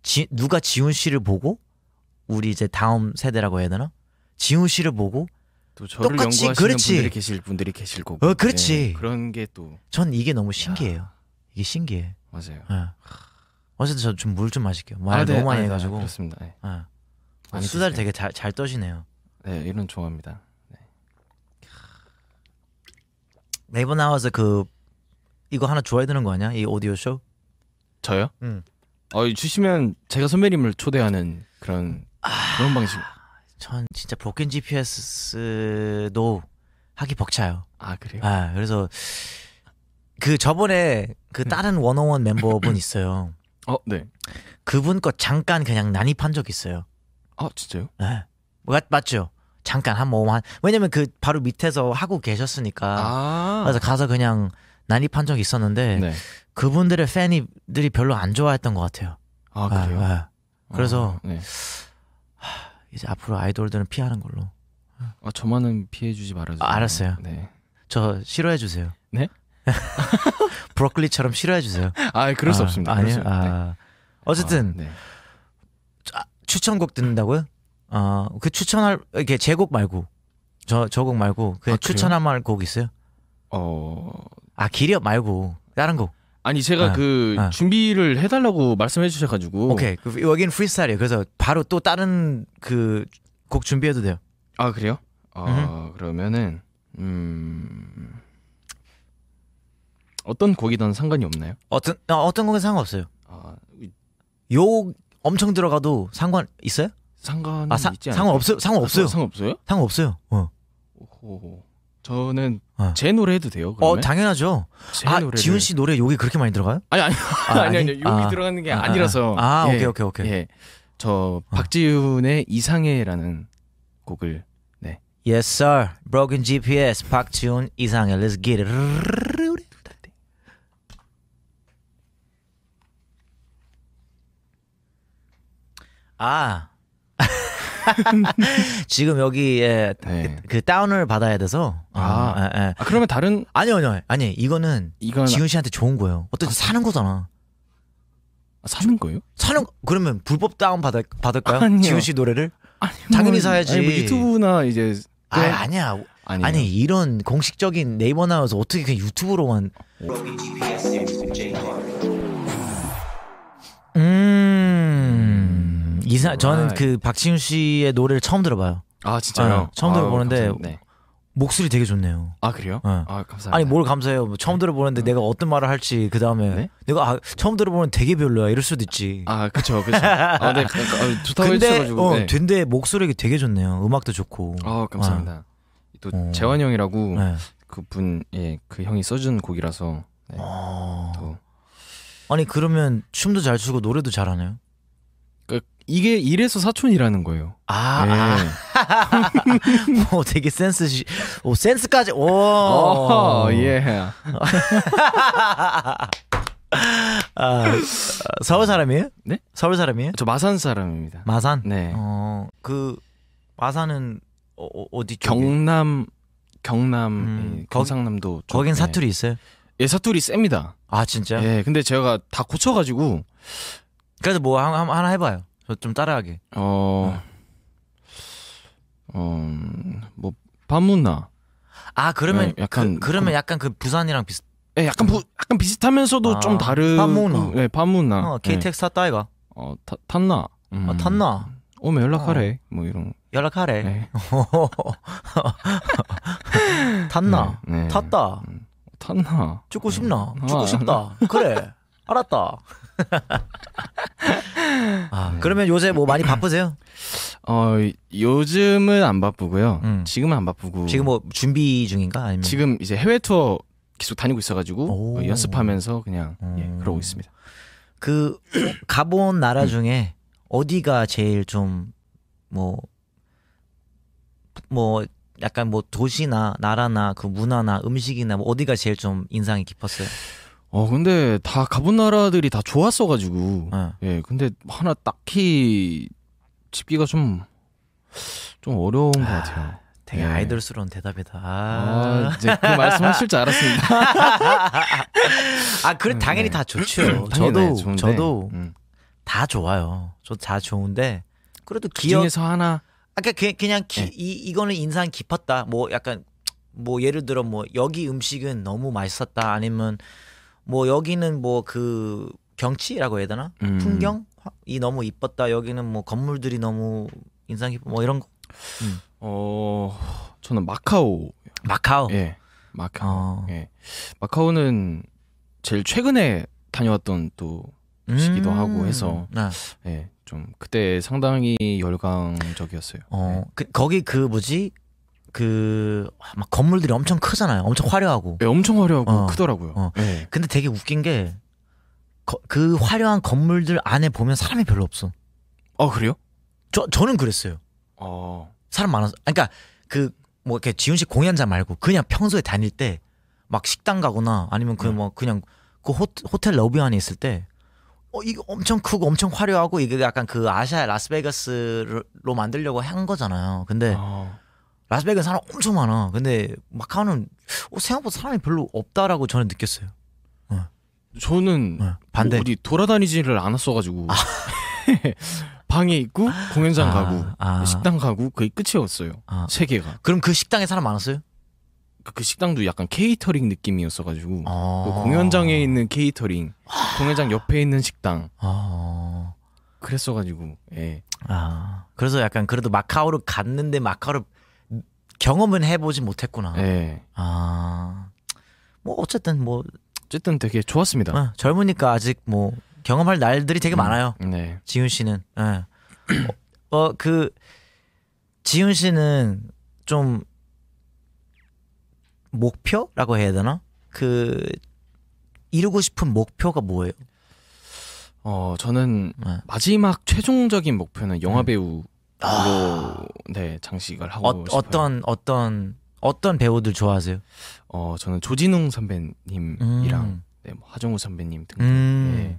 지, 누가 지훈 씨를 보고 우리 이제 다음 세대라고 해야 되나? 지훈 씨를 보고 똑같이 연구하시는 그렇지. 분들이 계실 분들이 계실 거고. 어, 그렇지. 네, 그런 게 또. 전 이게 너무 신기해요. 야. 이게 신기해. 맞아요. 어. 어쨌든 저 좀 물좀 좀 마실게요. 뭐 아, 말 아, 네, 너무 많이 아, 네. 해가지고. 네, 그렇습니다. 네. 어. 아, 많 수다를 되게 잘, 잘 떠시네요. 네, 이런 좋아합니다. 네. 네이버 나와서 그 이거 하나 줘야 되는 거 아니야? 이 오디오 쇼? 저요? 응. 어, 주시면 제가 선배님을 초대하는 그런 아... 그런 방식. 전 진짜 복근 GPS도 하기 벅차요. 아 그래요? 아 그래서 그 저번에 그 음. 다른 원어원 멤버분 있어요. 어, 네. 그분 거 잠깐 그냥 난입한 적 있어요. 아 진짜요? 네. 맞, 뭐, 맞죠. 잠깐 한 모음 뭐, 한 왜냐면 그 바로 밑에서 하고 계셨으니까 아~ 그래서 가서 그냥 난입한 적이 있었는데 네. 그분들의 팬이들이 별로 안 좋아했던 것 같아요. 아 그래요? 네, 네. 그래서 아, 하, 이제 앞으로 아이돌들은 피하는 걸로. 아 저만은 피해주지 말아주세요. 아, 알았어요. 네. 저 싫어해 주세요. 네? 브로콜리처럼 싫어해 주세요. 아 그럴 수 아, 없습니다. 아니요. 네. 아, 어쨌든. 아, 네. 추천곡 듣는다고요? 어그 추천할 이게 제곡 말고 저저곡 말고 그 아, 추천할 만한 곡 있어요? 어아 기력 말고 다른 곡. 아니 제가 아, 그 아. 준비를 해달라고 말씀해 주셔가지고 오케이 그, 여기 프리스타일이에요. 그래서 바로 또 다른 그 곡 준비해도 돼요. 아 그래요? 아 음. 그러면은 음 어떤 곡이든 상관이 없나요? 어떤 어, 어떤 곡은 상관없어요. 아, 요 엄청 들어가도 상관 있어요? 상관 아, 있지 상관 없어 상관 없어요. 상관 아, 없어요? 상관 없어요. 어. 오 저는 어. 제 노래 해도 돼요? 어, 그러면? 어 당연하죠. 아 노래를... 지훈 씨 노래 여기 그렇게 많이 들어가요? 아니 아니 아, 아니 아니, 아니 여기 아, 들어가는 게 아, 아, 아. 니라서아 예, 오케이 오케이 오케이. 예. 저 박지훈의 이상해라는 곡을 네. Yes sir. Broken GPS 박지훈 이상해. Let's get it. 아. 지금 여기 에 예, 네. 그, 다운을 받아야 돼서 아, 아, 에, 에. 아 그러면 다른 아니아니 아니 이거는 이건... 지훈 씨한테 좋은 거예요 어쨌든 아, 사는 거잖아 아, 사는 거예요? 사는 그러면 불법 다운 받을 받을까요? 아니요. 지훈 씨 노래를 아니, 뭐 당연히 사야지 아니, 뭐 유튜브나 이제 아 네. 아니야 아니요 아니 이런 공식적인 네이버 나와서 어떻게 그냥 유튜브로만 음 이사 저는 아, 그 예. 박지훈 씨의 노래를 처음 들어봐요. 아 진짜요? 아, 처음 들어보는데 아유, 네. 목소리 되게 좋네요. 아 그래요? 네. 아 감사합니다. 아니 뭘 감사해요? 뭐 처음 네. 들어보는데 네. 내가 어떤 말을 할지 그 다음에 네? 내가 아, 처음 들어보는 되게 별로야 이럴 수도 있지. 아 그렇죠, 그렇죠. 아, 네, 그러니까, 아, 좋다고 해주셔가지고. 근데 어, 네. 목소리가 되게 좋네요. 음악도 좋고. 아 감사합니다. 또 어. 재환 형이라고 그분 예그 형이 써준 곡이라서. 네. 어. 아니 그러면 춤도 잘 추고 노래도 잘하네요. 이게 이래서 사촌이라는 거예요. 아, 아. 네. 아. 뭐 되게 센스, 지 오, 센스까지, 오. 오 어, 예. 아, 서울 사람이에요? 네? 서울 사람이에요? 저 마산 사람입니다. 마산? 네. 어, 그 마산은 어, 어 어디 쪽에? 경남 경남 음, 네, 경상남도 거, 긴 네. 사투리 있어요? 예, 사투리 셉니다. 아, 진짜? 예. 근데 제가 다 고쳐 가지고 그래서 뭐 하나 해 봐요. 저좀 따라하게. 어. 어. 뭐 반문나. 아, 그러면 네, 약간 그, 러면 그 약간 그 부산이랑 비슷 예, 약간 음. 부, 약간 비슷하면서도 아, 좀 다른 반문나. 예, 반문나. 어, KTX 탔다 이가. 어, 타, 탔나. 아, 음. 아, 탔나. 오면 연락하래. 어. 뭐 이런 연락하래. 네. 탔나? 네, 네. 탔다. 음. 탔나? 죽고 싶나? 음. 죽고 싶다. 그래. 알았다. 아, 네. 그러면 요새 뭐 많이 바쁘세요? 어 요즘은 안 바쁘고요. 음. 지금은 안 바쁘고. 지금 뭐 준비 중인가? 아니면 지금 이제 해외 투어 계속 다니고 있어가지고 오. 연습하면서 그냥 음. 예, 그러고 있습니다. 그 가본 나라 음. 중에 어디가 제일 좀 뭐뭐 뭐 약간 뭐 도시나 나라나 그 문화나 음식이나 뭐 어디가 제일 좀 인상이 깊었어요? 어 근데 다 가본 나라들이 다 좋았어가지고 네. 예 근데 하나 딱히 집기가 좀 좀 어려운 아, 것 같아요. 되게 예. 아이돌스러운 대답이다. 아, 아 이제 그 말씀하실 줄 알았습니다. 아 그래 당연히 네. 다 좋죠. 저도 네, 좋 저도 음. 다 좋아요. 저 다 좋은데 그래도 그 기억 에서 하나 아까 그러니까 그 그냥 기, 네. 이 이거는 인상 깊었다. 뭐 약간 뭐 예를 들어 뭐 여기 음식은 너무 맛있었다 아니면 뭐 여기는 뭐 그 경치라고 해야 되나 음. 풍경이 너무 이뻤다 여기는 뭐 건물들이 너무 인상 깊어뭐 이런 거. 음. 어 저는 마카오. 마카오. 예. 마카오. 어. 예. 마카오는 제일 최근에 다녀왔던 또 시기도 음. 하고 해서 네. 예. 좀 그때 상당히 열광적이었어요. 어, 네. 그, 거기 그 뭐지 그막 건물들이 엄청 크잖아요. 엄청 화려하고. 네, 엄청 화려하고 어, 크더라고요. 어. 네. 근데 되게 웃긴 게 그 화려한 건물들 안에 보면 사람이 별로 없어. 아 그래요? 저 저는 그랬어요. 어. 사람 많아서. 그러니까 그뭐 이렇게 지훈 식 공연장 말고 그냥 평소에 다닐 때 막 식당 가거나 아니면 그뭐 음. 네. 그냥 그 호, 호텔 러비 안에 있을 때 어, 이거 엄청 크고 엄청 화려하고 이게 약간 그 아시아 라스베가스로 만들려고 한 거잖아요. 근데 어. 라스베이거는 사람 엄청 많아. 근데 마카오는 어, 생각보다 사람이 별로 없다라고 저는 느꼈어요. 어. 저는 어, 반대. 어디 돌아다니지를 않았어가지고 아. 방에 있고 공연장 아, 가고 아. 식당 가고 거의 끝이었어요. 아. 세개가 그럼 그 식당에 사람 많았어요? 그, 그 식당도 약간 케이터링 느낌이었어가지고 아~ 그 공연장에 있는 케이터링 아~ 공연장 옆에 있는 식당 아~ 그랬어가지고 예. 아 그래서 약간 그래도 마카오를 갔는데 마카오를 경험은 해보지 못했구나. 네. 아, 뭐 어쨌든 뭐 어쨌든 되게 좋았습니다. 어, 젊으니까 아직 뭐 경험할 날들이 되게 음, 많아요. 네. 지훈 씨는, 네. 어, 그 지훈 씨는 좀 목표라고 해야 되나? 그 이루고 싶은 목표가 뭐예요? 어, 저는 네. 마지막 최종적인 목표는 영화 네. 배우. 아. 네 장식을 하고 어, 싶어요. 어떤 어떤 어떤 배우들 좋아하세요? 어 저는 조진웅 선배님이랑 음. 네, 뭐 하정우 선배님 등등 음. 네,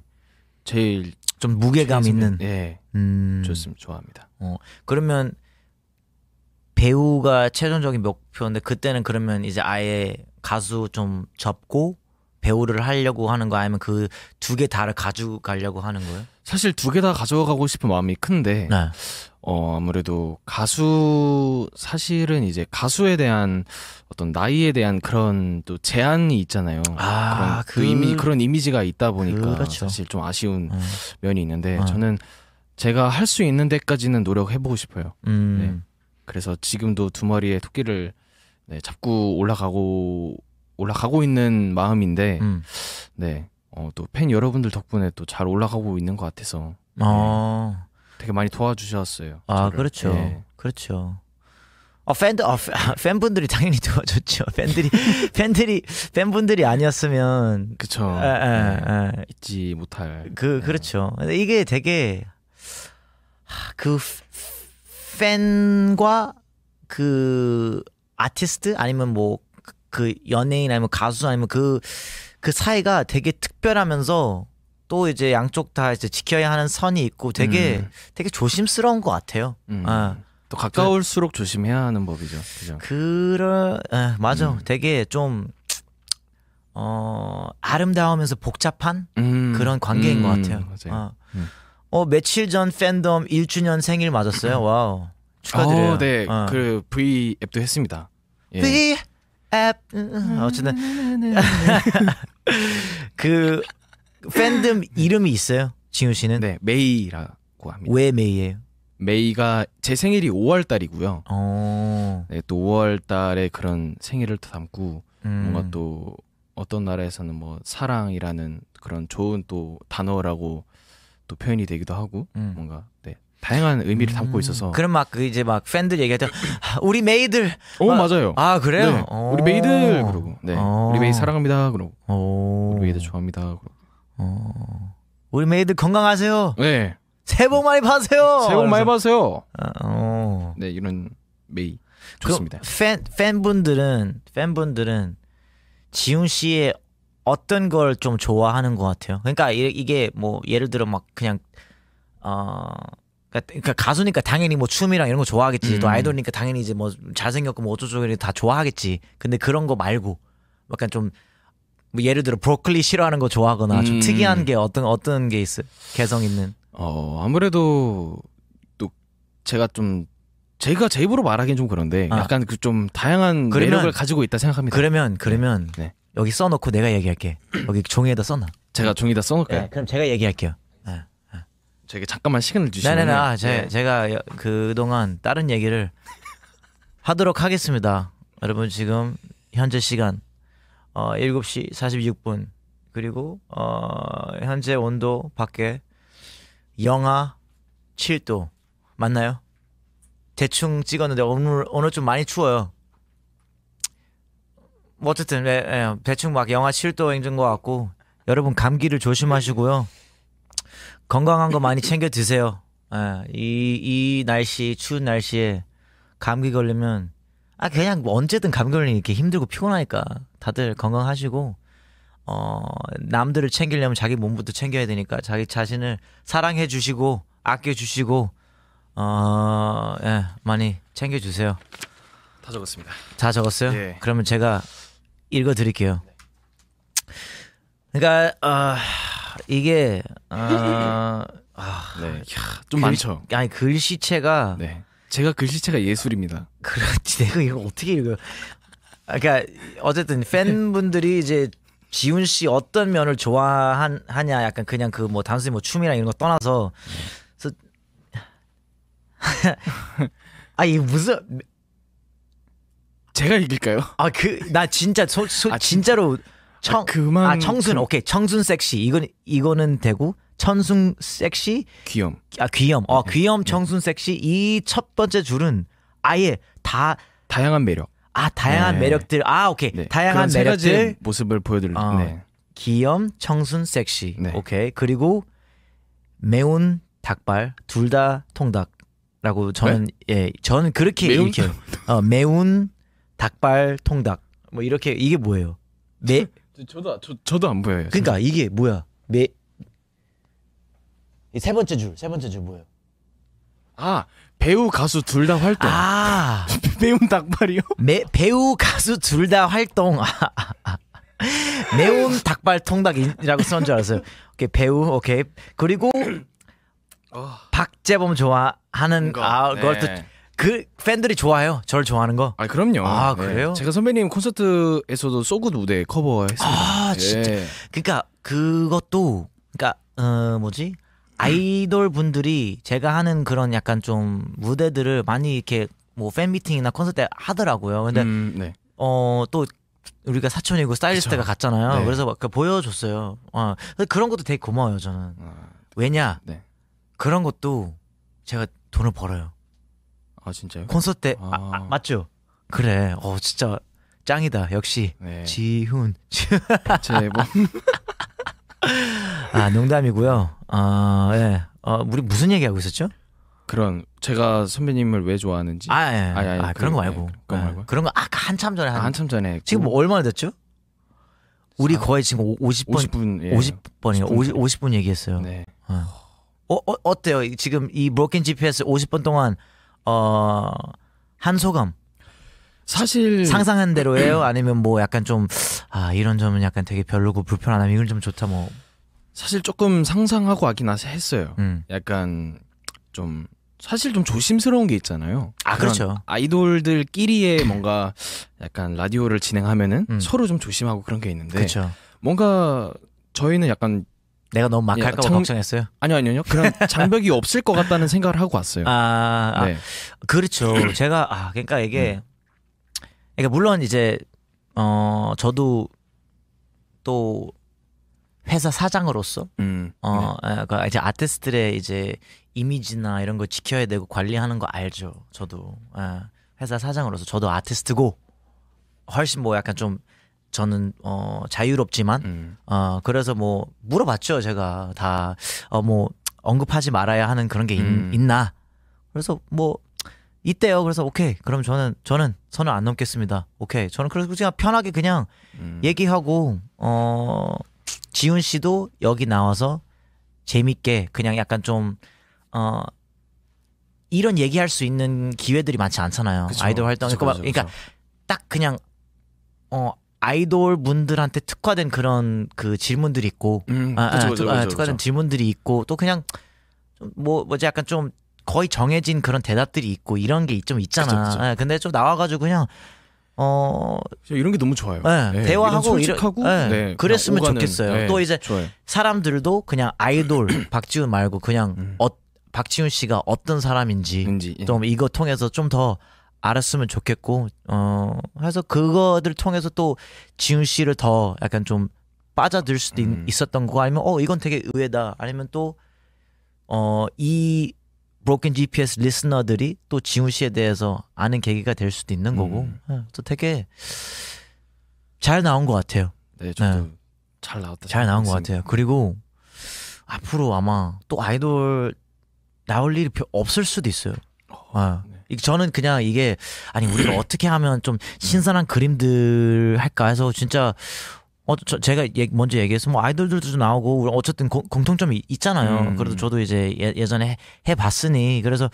제일 좀 무게감 선배, 있는 네 음. 좋습니다 좋아합니다. 어 그러면 배우가 최종적인 목표인데 그때는 그러면 이제 아예 가수 좀 접고 배우를 하려고 하는 거 아니면 그 두 개 다를 가져가려고 하는 거예요? 사실 두 개 다 가져가고 싶은 마음이 큰데 네. 어 아무래도 가수 사실은 이제 가수에 대한 어떤 나이에 대한 그런 또 제한이 있잖아요. 아, 그런 그... 그 이미 그런 이미지가 있다 보니까 그렇죠. 사실 좀 아쉬운 음. 면이 있는데 음. 저는 제가 할 수 있는 데까지는 노력해보고 싶어요. 음. 네. 그래서 지금도 두 마리의 토끼를 네, 잡고 올라가고 올라가고 있는 마음인데 음. 네. 어, 또 팬 여러분들 덕분에 또 잘 올라가고 있는 것 같아서 아. 네. 되게 많이 도와주셨어요. 아 저를. 그렇죠, 네. 그렇죠. 어, 팬들, 어, 팬분들이 당연히 도와줬죠. 팬들이, 팬들이, 팬분들이 아니었으면. 그쵸. 에, 에, 에. 잊지 못할. 그, 네. 그렇죠. 이게 되게, 하, 그, 팬과 그, 아티스트? 아니면 뭐, 그 연예인 아니면 가수 아니면 그, 그 사이가 되게 특별하면서 또 이제 양쪽 다 이제 지켜야 하는 선이 있고 되게 음. 되게 조심스러운 것 같아요. 음. 아. 또 가까울수록 그, 조심해야 하는 법이죠. 그죠? 그럴 아, 예, 맞아. 음. 되게 좀 어, 아름다우면서 복잡한 음. 그런 관계인 것 음. 같아요. 맞아요. 아. 어, 며칠 전 팬덤 1주년 생일 맞았어요. 와우. 축하드려요. 오, 어, 네. 아. 그 V 앱도 했습니다. 예. V 앱 아, 어쨌든 음. 그 팬덤 네. 이름이 있어요? 지훈 씨는? 네, 메이라고 합니다. 왜 메이예요? 메이가 제 생일이 5월 달이고요. 어. 네, 또 5월 달에 그런 생일을 또 담고 음. 뭔가 또 어떤 나라에서는 뭐 사랑이라는 그런 좋은 또 단어라고 또 표현이 되기도 하고 음. 뭔가 네, 다양한 의미를 담고 음. 있어서 그럼 막그 이제 막 팬들 얘기할 때 아, 우리 메이들 오 막, 맞아요 아 그래요 네. 우리 메이들 그러고 네 오. 어. 우리 메이 사랑합니다 그러고 오. 우리 메이들 좋아합니다 그러고 어. 우리 메이들 건강하세요 네 새해 복 많이 받으세요 새해 복 많이 받으세요 아, 어. 네 이런 메이 좋습니다 팬 팬분들은 팬분들은 지훈 씨의 어떤 걸 좀 좋아하는 것 같아요 그러니까 이게 뭐 예를 들어 막 그냥 어 그러니까, 그러니까 가수니까 당연히 뭐 춤이랑 이런 거 좋아하겠지. 음. 또 아이돌이니까 당연히 이제 뭐 잘생겼고 뭐 어쩌고저쩌고 다 좋아하겠지. 근데 그런 거 말고 약간 좀뭐 예를 들어 브로콜리 싫어하는 거 좋아하거나 음. 좀 특이한 게 어떤 어떤 게 있어? 개성 있는. 어 아무래도 또 제가 좀 제가 제 입으로 말하기엔 좀 그런데 아. 약간 그 좀 다양한 그러면, 매력을 가지고 있다 생각합니다. 그러면 네. 그러면 네. 여기 써놓고 내가 얘기할게. 여기 종이에다 써놔. 제가 종이에다 써놓을게요. 네, 그럼 제가 얘기할게요. 저에게 잠깐만 시간을 주시면 네네네. 아, 제, 예. 제가 그동안 다른 얘기를 하도록 하겠습니다. 여러분 지금 현재 시간 어, 7시 46분 그리고 어, 현재 온도 밖에 영하 7도 맞나요? 대충 찍었는데 오늘 오늘 좀 많이 추워요. 뭐 어쨌든 예, 예, 대충 막 영하 7도 행진 것 같고 여러분 감기를 조심하시고요. 건강한 거 많이 챙겨 드세요. 예, 이, 이 날씨, 추운 날씨에 감기 걸리면, 아, 그냥 뭐 언제든 감기 걸리면 이렇게 힘들고 피곤하니까 다들 건강하시고, 어, 남들을 챙기려면 자기 몸부터 챙겨야 되니까 자기 자신을 사랑해 주시고, 아껴 주시고, 어, 예, 많이 챙겨 주세요. 다 적었습니다. 다 적었어요? 예. 그러면 제가 읽어 드릴게요. 네. 그러니까, 어, 이게 아, 아 네. 야, 좀 글, 많죠. 아니 글씨체가 네. 제가 글씨체가 예술입니다. 그렇지 내가 이거 어떻게 읽어? 아, 그러니까 어쨌든 팬분들이 이제 지훈 씨 어떤 면을 좋아하냐 약간 그냥 그 뭐 단순히 뭐춤이나 이런 거 떠나서 아이 무슨 제가 이길까요? 아그 나 진짜 소, 소 아, 진짜로 아, 청, 아, 그만 아 청순 그... 오케이 청순 섹시 이건 이거는 되고 청순 섹시 귀염 아 귀염 어 귀염 네. 청순 섹시 이 첫 번째 줄은 아예 다 다양한 매력 아 다양한 네. 매력들 아 오케이 네. 다양한 매력들 모습을 보여드릴 어, 네. 귀염 청순 섹시 네. 오케이 그리고 매운 닭발 둘 다 통닭라고 저는 네. 예 저는 그렇게 매운? 이렇게 어, 매운 닭발 통닭 뭐 이렇게 이게 뭐예요 매 저도 저, 저도 안 보여요. 그러니까 이게 뭐야? 매... 세 번째 줄, 세 번째 줄 뭐예요? 아 배우 가수 둘 다 활동. 아 매운 닭발이요? 매, 배우 가수 둘 다 활동. 아, 아, 아. 매운 닭발 통닭이라고 쓴줄 알았어요. 오케이 배우 오케이 그리고 어. 박재범 좋아하는 거. 아 그걸 네. 그 팬들이 좋아해요. 저를 좋아하는 거. 아 그럼요. 아 네. 그래요? 네. 제가 선배님 콘서트에서도 소굿 무대 커버했습니다. 아 예. 진짜. 예. 그러니까 그것도 그러니까 어 뭐지 아이돌 분들이 제가 하는 그런 약간 좀 무대들을 많이 이렇게 뭐팬 미팅이나 콘서트 때 하더라고요. 근데 음, 네. 어또 우리가 사촌이고 스타일리스트가 그쵸. 같잖아요. 네. 그래서 막 그 보여줬어요. 아, 그런 것도 되게 고마워요 저는. 아, 왜냐 네. 그런 것도 제가 돈을 벌어요. 아 진짜요? 콘서트 때 아. 아, 아, 맞죠? 그래. 어 진짜 짱이다. 역시 네. 지훈. 제범. 아 농담이고요. 아 어, 예. 어 우리 무슨 얘기하고 있었죠? 그런 제가 선배님을 왜 좋아하는지. 아, 예. 아니, 아 예, 아, 그 그런, 거 말고. 네, 그런 거 말고. 그런 거 예. 아까 그 한참 전에 한, 아, 한참 전에 지금 뭐 얼마나 됐죠? 우리 거의 지금 5 0분 50분, 예. 50번이요. 50, 50분 얘기했어요. 네. 어. 어. 어, 어때요 지금 이 브로켄 GPS 5 0분 동안 어, 한 소감. 사실 상상한 대로예요? 아니면 뭐 약간 좀아 이런 점은 약간 되게 별로고 불편하다. 이건 좀 좋다 뭐. 사실 조금 상상하고 하긴 했어요. 음. 약간 좀 사실 좀 조심스러운 게 있잖아요. 아 그렇죠. 아이돌들끼리의 뭔가 약간 라디오를 진행하면은 음. 서로 좀 조심하고 그런 게 있는데 그렇죠. 뭔가 저희는 약간 내가 너무 예, 막할까 봐 장... 걱정했어요. 아니요, 아니요. 그런 장벽이 없을 것 같다는 생각을 하고 왔어요. 아, 아 네. 그렇죠. 제가 아, 그러니까 이게 음. 그러니까 물론 이제 어 저도 또 회사 사장으로서 음, 어 네. 그 이제 아티스트들의 이제 이미지나 이런 거 지켜야 되고 관리하는 거 알죠. 저도 예. 회사 사장으로서 저도 아티스트고 훨씬 뭐 약간 좀 저는 어 자유롭지만 음. 어 그래서 뭐 물어봤죠 제가 다어뭐 언급하지 말아야 하는 그런 게 있, 음. 있나 그래서 뭐 있대요 그래서 오케이 그럼 저는 저는 선을 안 넘겠습니다 오케이 저는 그래서 그냥 편하게 그냥 음. 얘기하고 어 지훈 씨도 여기 나와서 재밌게 그냥 약간 좀어 이런 얘기할 수 있는 기회들이 많지 않잖아요. 그쵸, 아이돌 활동. 그쵸, 그러 그러니까 그쵸, 그러니까 딱 그냥 어 아이돌 분들한테 특화된 그런 그 질문들이 있고 음, 아, 그쵸, 아, 그쵸, 아, 그쵸, 특화된 질문들이 있고 또 그냥 뭐 뭐지 약간 좀 거의 정해진 그런 대답들이 있고 이런 게 좀 있잖아. 그 네, 근데 좀 나와가지고 그냥 어 이런 게 너무 좋아요. 예, 예, 네, 네, 대화하고 솔직하고 이런, 그랬으면 오가는, 좋겠어요. 네, 또 이제 좋아요. 사람들도 그냥 아이돌 박지훈 말고 그냥 음. 어, 박지훈 씨가 어떤 사람인지 좀 이거 통해서 좀더 알았으면 좋겠고 어 해서 그거들 통해서 또 지훈 씨를 더 약간 좀 빠져들 수도 음. 있었던 거 아니면 어 이건 되게 의외다 아니면 또 어이 브로큰 GPS 리스너들이 또 지훈 씨에 대해서 아는 계기가 될 수도 있는 거고 음. 예, 또 되게 잘 나온 것 같아요. 네, 저도 네. 잘 나왔다. 잘 나온 것 같아요. 그리고 앞으로 아마 또 아이돌 나올 일이 없을 수도 있어요. 어. 네. 저는 그냥 이게 아니 우리가 어떻게 하면 좀 신선한 그림들 할까 해서 진짜 어, 저, 제가 얘, 먼저 얘기해서 뭐 아이돌들도 나오고 어쨌든 고, 공통점이 있잖아요. 음. 그래도 저도 이제 예, 전에 해, 봤으니 그래서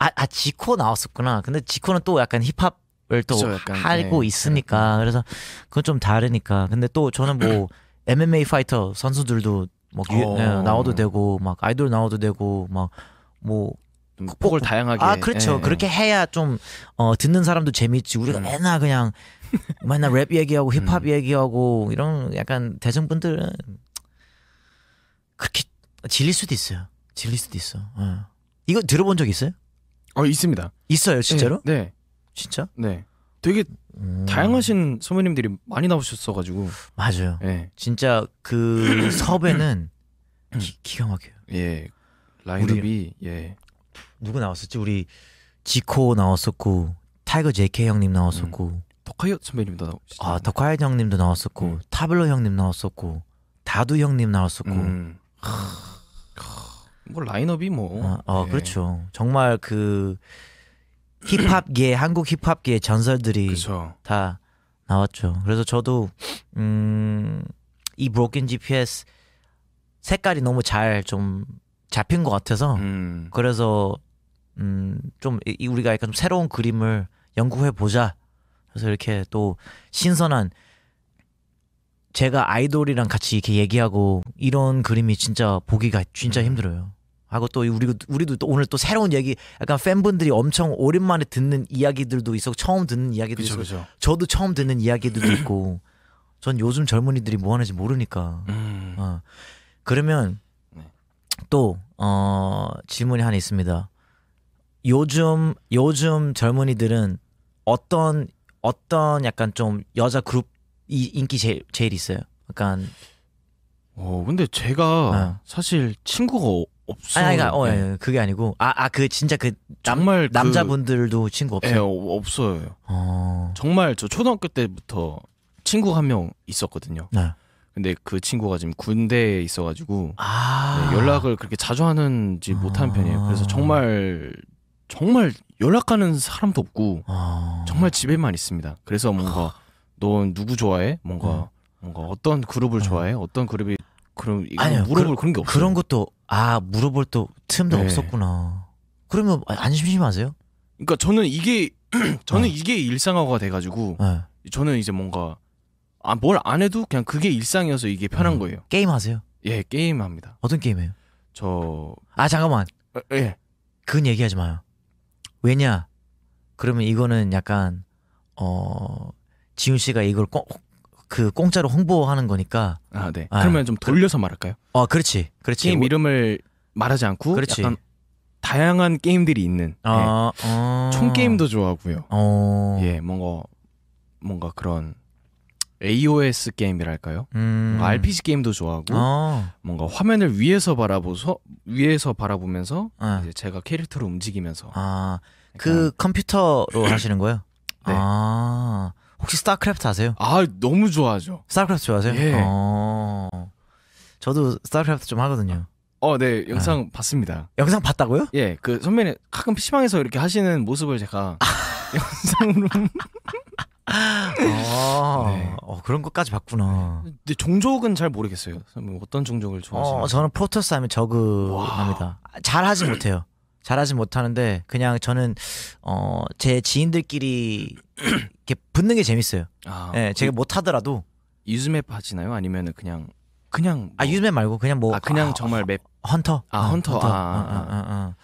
아, 아 지코 나왔었구나. 근데 지코는 또 약간 힙합 을또 하고 네. 있으니까 음. 그래서 그건 좀 다르니까 근데 또 저는 뭐 MMA 파이터 선수들도 막 유, 어. 예, 나와도 되고 막 아이돌 나와도 되고 막뭐 음, 극복을 다양하게 아 그렇죠 예, 예. 그렇게 해야 좀 어, 듣는 사람도 재밌지 우리가 음. 맨날 그냥 맨날 랩 얘기하고 힙합 음. 얘기하고 이런 약간 대중분들은 그렇게 질릴 수도 있어요 질릴 수도 있어 어. 이거 들어본 적 있어요? 어 있습니다 있어요 진짜로? 네, 네. 진짜? 네 되게 음. 다양하신 선배님들이 많이 나오셨어가지고 맞아요 네. 진짜 그 섭외는 기, 가 막혀요 예 라인업이 예 누구 나왔었지? 우리 지코 나왔었고 타이거 JK 형님 나왔었고 음. 덕하이 선배님도 나왔시죠아 덕하이 형님도 나왔었고 음. 타블로 형님 나왔었고 다두 형님 나왔었고 음. 뭐 라인업이 뭐 아, 어, 네. 그렇죠 정말 그 힙합계 한국 힙합계의 전설들이 그쵸. 다 나왔죠 그래서 저도 음이 브로킨 GPS 색깔이 너무 잘 좀 잡힌 것 같아서 음. 그래서 음좀 이, 우리가 약간 좀 새로운 그림을 연구해 보자. 그래서 이렇게 또 신선한 제가 아이돌이랑 같이 이렇게 얘기하고 이런 그림이 진짜 보기가 진짜 음. 힘들어요. 하고 또 우리도 우리도 또 오늘 또 새로운 얘기 약간 팬분들이 엄청 오랜만에 듣는 이야기들도 있어 처음 듣는 이야기도 있고 저도 처음 듣는 이야기들도 있고 전 요즘 젊은이들이 뭐 하는지 모르니까 음. 어. 그러면 네. 또 어, 질문이 하나 있습니다 요즘 요즘 젊은이들은 어떤 어떤 약간 좀 여자 그룹이 인기 제일, 제일 있어요. 약간 어 근데 제가 어. 사실 친구가 어, 없어. 아니, 그러니까, 어, 예, 예. 그게 아니고 아 아 그 진짜 그 남, 정말 그, 남자분들도 친구 없어요. 예, 어, 없어요. 어. 정말 저 초등학교 때부터 친구 한 명 있었거든요. 네. 근데 그 친구가 지금 군대에 있어가지고 아~ 네, 연락을 그렇게 자주 하는지 못하는 편이에요. 그래서 아. 정말 정말 연락하는 사람도 없고 아... 정말 집에만 있습니다. 그래서 뭔가 넌 아. 누구 좋아해? 뭔가 음. 뭔가 어떤 그룹을 음. 좋아해? 어떤 그룹이 그럼 아니요, 물어볼 그, 런게 없어요. 그런 것도 아 물어볼 또 틈도 네. 없었구나. 그러면 아, 안 심심하세요? 그러니까 저는 이게 저는 네. 이게 일상화가 돼가지고 네. 저는 이제 뭔가 아뭘안 해도 그냥 그게 일상이어서 이게 편한 음. 거예요. 게임 하세요? 예 게임 합니다. 어떤 게임해요? 저 아 잠깐만. 예. 그건 얘기하지 마요. 왜냐? 그러면 이거는 약간 어 지훈 씨가 이걸 꽁, 그 공짜로 홍보하는 거니까. 아 네. 아, 그러면 좀 그 돌려서 말할까요? 어 그렇지, 그렇지. 게임 이름을 말하지 않고 그렇지. 약간 다양한 게임들이 있는. 아, 네. 어... 총 게임도 좋아하고요. 어... 예, 뭔가 뭔가 그런 AOS 게임이랄까요? 음. RPG 게임도 좋아하고 어. 뭔가 화면을 위에서 바라보서 위에서 바라보면서 아. 이제 제가 캐릭터로 움직이면서 아. 그 컴퓨터로 하시는 거예요? 네. 아. 혹시 스타크래프트 아세요? 아, 너무 좋아하죠. 스타크래프트 좋아하세요? 예. 어. 저도 스타크래프트 좀 하거든요. 어, 네, 영상 아. 봤습니다. 영상 봤다고요? 예, 그 선배님 가끔 PC방에서 이렇게 하시는 모습을 제가 아. 영상으로 아, 네. 어, 그런 것까지 봤구나. 근데 종족은 잘 모르겠어요. 뭐 어떤 종족을 좋아하시나요? 어, 저는 프로토스 하면 저그합니다. 잘 하진 못해요. 잘 하진 못하는데 그냥 저는 어, 제 지인들끼리 이렇게 붙는 게 재밌어요. 아, 네, 제가 못 하더라도 유즈맵 하시나요? 아니면 그냥 그냥 뭐... 아 유즈맵 말고 그냥 뭐 아, 그냥 아, 정말 맵 헌터 아 어, 헌터, 헌터. 아, 어, 어,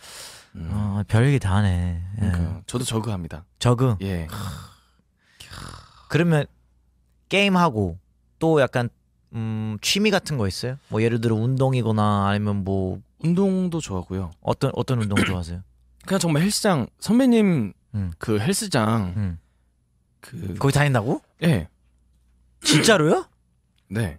음. 어, 별게 다 하네. 그러니까 저도 저그합니다. 저그. 예. 그러면 게임하고 또 약간 음, 취미 같은 거 있어요? 뭐 예를 들어 운동이거나 아니면 뭐 운동도 좋아하고요. 어떤 어떤 운동 좋아하세요? 그냥 정말 헬스장 선배님 음. 그 헬스장 음. 그 거기 다닌다고? 예. 네. 진짜로요? 네.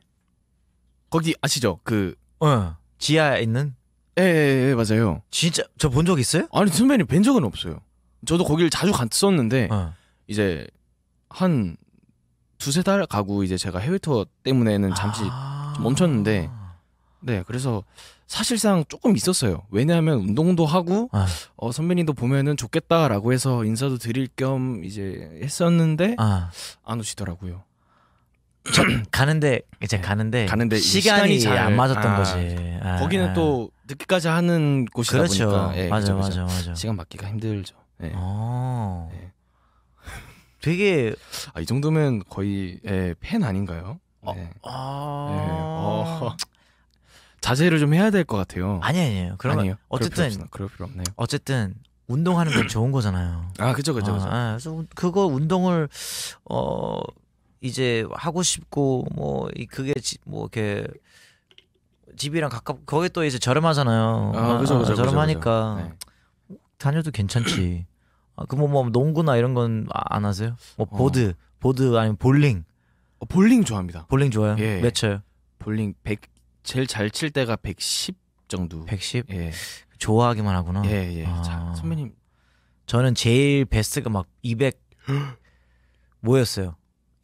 거기 아시죠? 그 어, 지하에 있는 예, 예, 예, 예 맞아요. 진짜 저 본 적 있어요? 아니 선배님 뵌 적은 없어요. 저도 거기를 자주 갔었는데 어. 이제 한 두세 달 가고 이제 제가 해외 투어 때문에는 잠시 아~ 좀 멈췄는데 네 그래서 사실상 조금 있었어요 왜냐하면 운동도 하고 아. 어, 선배님도 보면은 좋겠다라고 해서 인사도 드릴 겸 이제 했었는데 아. 안 오시더라고요 가는데 이제 네. 가는데 가는데 시간이, 시간이 잘 안 맞았던 아, 거지 아. 거기는 또 늦게까지 하는 곳이다 그렇죠. 보니까 네, 맞아, 그죠, 그죠. 맞아 맞아 시간 맞기가 힘들죠 네. 네. 되게 아, 이 정도면 거의 예, 팬 아닌가요? 어, 네. 아... 네. 어... 자제를 좀 해야 될 것 같아요. 아니 아니에요. 그러 아니에요. 어쨌든 그럴 필요, 그럴 필요, 없네요. 어쨌든 운동하는 건 좋은 거잖아요. 아 그죠 그죠. 그 아, 그래서 그거 운동을 어 이제 하고 싶고 뭐 그게 지, 뭐 이렇게 집이랑 가깝 거기 또 이제 저렴하잖아요. 아, 그죠, 그죠, 저렴하니까 아, 그죠, 그죠. 네. 다녀도 괜찮지. 아, 그뭐 뭐 농구나 이런 건안 아, 하세요? 뭐 어. 보드, 보드 아니면 볼링. 어, 볼링 좋아합니다. 볼링 좋아요? 예. 예. 몇 쳐요? 볼링 100 제일 잘 칠 때가 110 정도. 110? 예. 좋아하기만 하구나. 예, 예. 아. 자, 선배님. 저는 제일 베스트가 막 200 뭐였어요?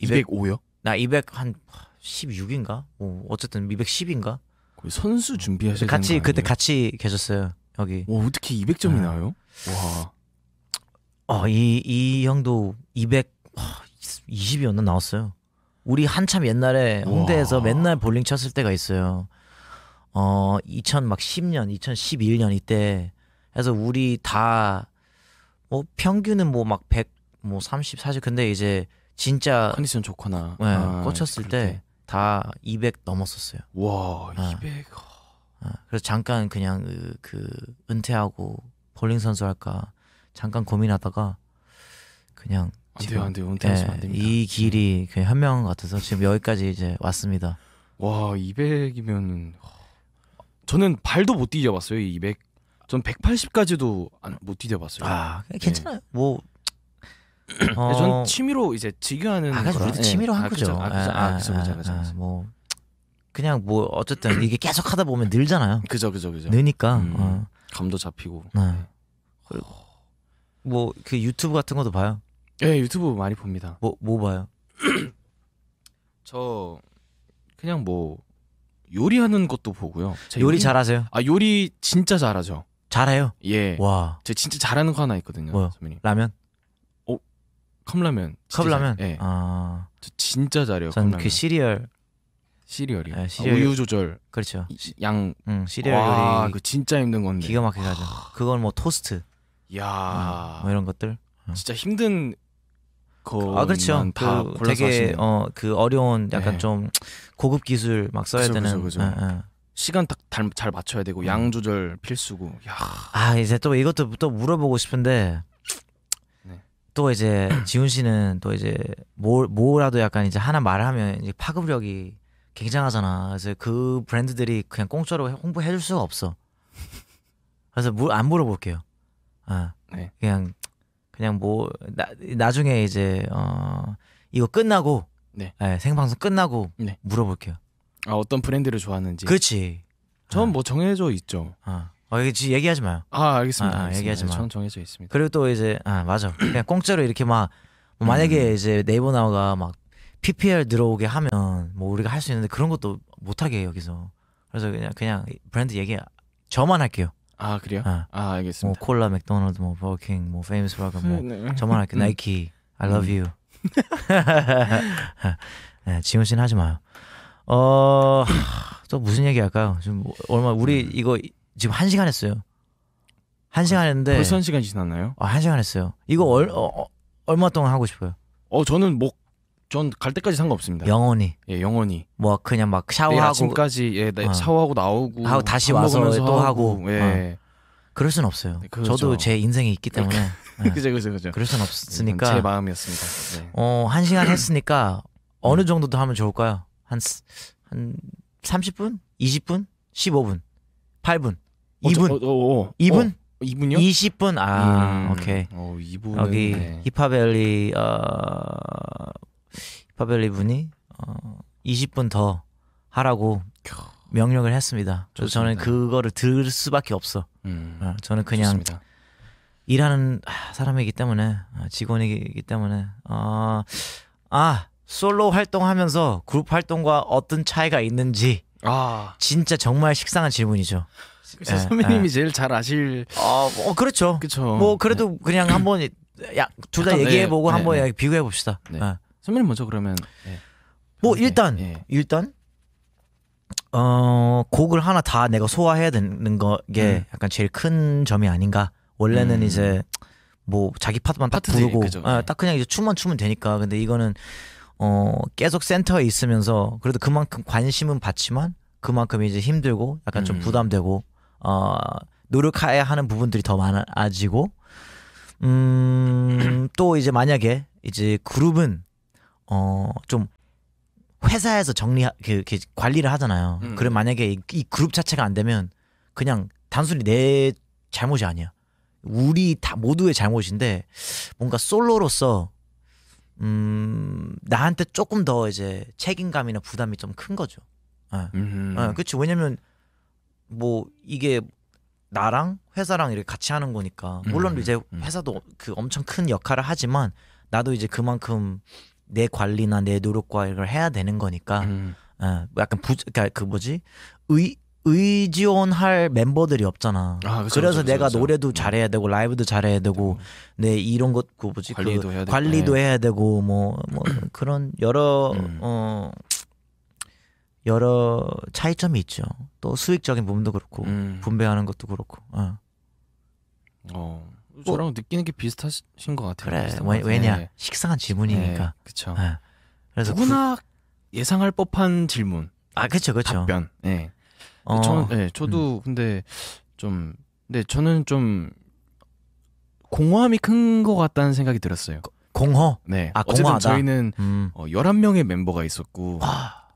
200, 205요? 나 200 한 16인가? 뭐 어쨌든 210인가? 거의 선수 준비하시때 같이 그때 같이 계셨어요. 여기. 와, 어떻게 200점이 네. 나요? 와. 어, 이, 이 형도 200, 20이었나 나왔어요. 우리 한참 옛날에 홍대에서 우와. 맨날 볼링 쳤을 때가 있어요. 어, 2010년, 2011년 이때 해서 우리 다 뭐 평균은 뭐 막 100, 뭐 30, 40 뭐 근데 이제 진짜 컨디션 좋거나 네, 아, 꽂혔을 때 다 200 넘었었어요. 와, 200. 아, 그래서 잠깐 그냥 그, 그 은퇴하고 볼링 선수 할까 잠깐 고민하다가 그냥 안 돼요, 안 돼요. 은퇴하시면 예, 안 됩니다. 예, 이 길이 음. 그냥 현명 같아서 지금 여기까지 이제 왔습니다. 와, 200이면 저는 발도 못 디뎌봤어요. 200. 전 180까지도 안, 못뛰어봤어요 아, 네. 괜찮아요. 예. 뭐 네, 어... 전 취미로 이제 즐겨하는 아, 거라. 우리 취미로 한 네. 아, 거죠. 아, 아, 아, 그죠. 그죠. 그죠. 뭐 그냥 뭐 어쨌든 이게 계속 하다 보면 늘잖아요. 그죠, 그죠, 그죠. 느니까 음, 어. 감도 잡히고. 네. 그리고 어. 뭐그 유튜브 같은 것도 봐요? 예, 네, 유튜브 많이 봅니다. 뭐뭐 뭐 봐요? 저 그냥 뭐 요리하는 것도 보고요. 요리 잘하세요? 아 요리 진짜 잘하죠. 잘해요? 예. 와. 저 진짜 잘하는 거 하나 있거든요. 뭐요? 선배님. 라면? 어 컵라면. 컵라면? 예. 아. 저 진짜 잘해요. 저는 그 시리얼. 시리얼이요. 네, 시리얼. 아, 우유 조절. 그렇죠. 양. 응, 시리얼 와, 요리. 그 진짜 힘든 건데. 기가 막히게 하죠. 그건 뭐 토스트. 야, 음, 뭐 이런 것들. 어. 진짜 힘든 그, 아 그렇죠. 그 되게 어 그 어려운 약간 네. 좀 고급 기술 막 써야 그쵸, 되는 그쵸, 그쵸. 에, 에. 시간 딱 잘 맞춰야 되고 음. 양 조절 필수고. 야. 아 이제 또 이것도 또 물어보고 싶은데 네. 또 이제 지훈 씨는 또 이제 뭐 뭐라도 약간 이제 하나 말하면 이제 파급력이 굉장하잖아. 그래서 그 브랜드들이 그냥 공짜로 홍보해줄 수가 없어. 그래서 물 안 물어볼게요. 아, 네. 그냥 그냥 뭐 나, 나중에 이제 어 이거 끝나고 네. 네, 생방송 끝나고 네. 물어볼게요. 아 어떤 브랜드를 좋아하는지. 그렇지. 전뭐 아. 정해져 있죠. 아, 어, 이게 얘기하지 마요. 아 알겠습니다. 아, 알겠습니다. 얘기하지 마. 전 정해져 있습니다. 그리고 또 이제 아 맞아. 그냥 공짜로 이렇게 막뭐 음. 만약에 음. 이제 네이버 나우가 막 PPL 들어오게 하면 뭐 우리가 할 수 있는데 그런 것도 못하게 여기서. 그래서 그냥 그냥 브랜드 얘기 저만 할게요. 아 그래요? 네. 아 알겠습니다. 뭐 콜라, 맥도날드, 뭐 버킹, 뭐 페이머스 버거, 뭐 네. 저만 할게 음. 나이키, I love 음. you. 네, 지훈 씨는 하지 마요. 어또 무슨 얘기 할까요? 지금 뭐 얼마 우리 네. 이거 지금 한 시간 했어요. 한 시간 했는데 벌써 한 시간 지났나요? 아한 시간 했어요. 이거 얼, 어, 어, 얼마 동안 하고 싶어요? 어 저는 목 뭐 전갈 때까지 상관없습니다. 영원히. 예, 영원히. 뭐 그냥 막 샤워하고 네, 아침까지 예, 네, 어. 샤워하고 나오고 하고 다시 와서 또 하고. 하고. 예. 어. 그럴 순 없어요. 네, 그렇죠. 저도 제 인생이 있기 그러니까. 때문에. 그죠, 예. 그죠, 그죠. 그럴 순 없으니까. 제 마음이었습니다. 네. 어, 한 시간 했으니까 음. 어느 정도 더 하면 좋을까요? 한, 한 30분? 20분? 15분? 8분? 2분? 어, 저, 어, 어, 2분? 2분요? 20분. 아, 음, 오케이. 어, 2분. 여기 네. 힙합 엘리 어 파벨리 분이 어, 20분 더 하라고 명령을 했습니다. 그래서 저는 그거를 들을 수밖에 없어. 음, 어, 저는 그냥 좋습니다. 일하는 아, 사람이기 때문에 어, 직원이기 때문에 어, 아 솔로 활동하면서 그룹 활동과 어떤 차이가 있는지 아. 진짜 정말 식상한 질문이죠. 예, 선배님이 예. 제일 잘 아실. 어, 뭐, 그렇죠. 그렇죠. 뭐 그래도 네. 그냥 한번 야 둘 다 얘기해보고 네, 한번 네, 네. 비교해봅시다. 네. 예. 선배님 먼저 그러면. 예. 뭐 네. 뭐 일단 예. 일단 어 곡을 하나 다 내가 소화해야 되는 거게 음. 약간 제일 큰 점이 아닌가. 원래는 음. 이제 뭐 자기 파트만 딱 파트지, 부르고 그죠. 아, 네. 딱 그냥 이제 춤만 추면 되니까. 근데 이거는 어 계속 센터에 있으면서 그래도 그만큼 관심은 받지만 그만큼 이제 힘들고 약간 좀 음. 부담되고 어 노력해야 하는 부분들이 더 많아지고 음또 이제 만약에 이제 그룹은 어좀 회사에서 정리 그, 그 관리를 하잖아요. 음. 그럼 만약에 이, 이 그룹 자체가 안 되면 그냥 단순히 내 잘못이 아니야. 우리 다 모두의 잘못인데 뭔가 솔로로서 음 나한테 조금 더 이제 책임감이나 부담이 좀 큰 거죠. 예. 음. 예, 그렇지 왜냐면 뭐 이게 나랑 회사랑 이렇게 같이 하는 거니까 물론 음. 이제 음. 회사도 그 엄청 큰 역할을 하지만 나도 이제 그만큼 내 관리나 내 노력과 이걸 해야 되는 거니까 음. 어, 약간 부, 그러니까 그 뭐지 의 의지원할 멤버들이 없잖아. 아, 그쵸, 그래서 그쵸, 내가 그쵸. 노래도 음. 잘해야 되고 라이브도 잘해야 되고 내 네, 이런 것 그 뭐지 관리도, 그, 해야, 관리도 해야 되고 뭐뭐 네. 뭐, 뭐 그런 여러 음. 어 여러 차이점이 있죠. 또 수익적인 부분도 그렇고 음. 분배하는 것도 그렇고. 어. 어. 뭐 저랑 뭐, 느끼는 게 비슷하신 것 같아요. 그래 비슷한 왜, 왜냐 네. 식상한 질문이니까. 네, 그렇 네. 그래서 누구나 구... 그 예상할 법한 질문. 아 그렇죠 그렇죠. 답변. 네. 어... 저는 네, 저도 음. 근데 좀 근데 네, 저는 좀 공허함이 큰 것 같다는 생각이 들었어요. 거, 공허? 네. 아, 어쨌든 저희는 음. 어, 11명의 멤버가 있었고 와.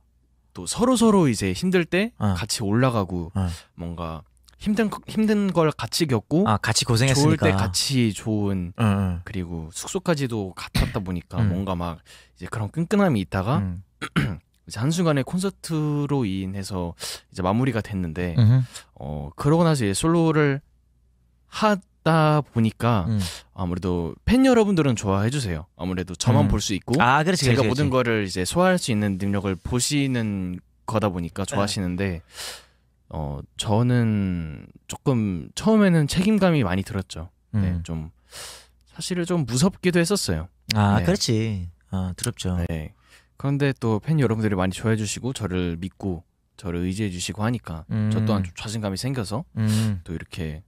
또 서로 서로 이제 힘들 때 어. 같이 올라가고 어. 뭔가 힘든 힘든 걸 같이 겪고 아 같이 고생했으니까 좋을 때 같이 좋은 응, 응. 그리고 숙소까지도 같았다 보니까 음. 뭔가 막 이제 그런 끈끈함이 있다가 음. 이제 한순간에 콘서트로 인해서 이제 마무리가 됐는데 음어 그러고 나서 이제 솔로를 하다 보니까 음. 아무래도 팬 여러분들은 좋아해 주세요. 아무래도 저만 볼 수 있고 아, 그렇지, 제가 그렇지, 모든 그렇지. 거를 이제 소화할 수 있는 능력을 보시는 거다 보니까 좋아하시는데 에. 어 저는 조금 처음에는 책임감이 많이 들었죠. 네, 음. 네, 좀 사실은 좀 무섭기도 했었어요. 아 네. 그렇지. 아 두렵죠. 네. 그런데 또 팬 여러분들이 많이 좋아해 주시고 저를 믿고 저를 의지해 주시고 하니까 음. 저 또한 좀 자신감이 생겨서 음. 또 이렇게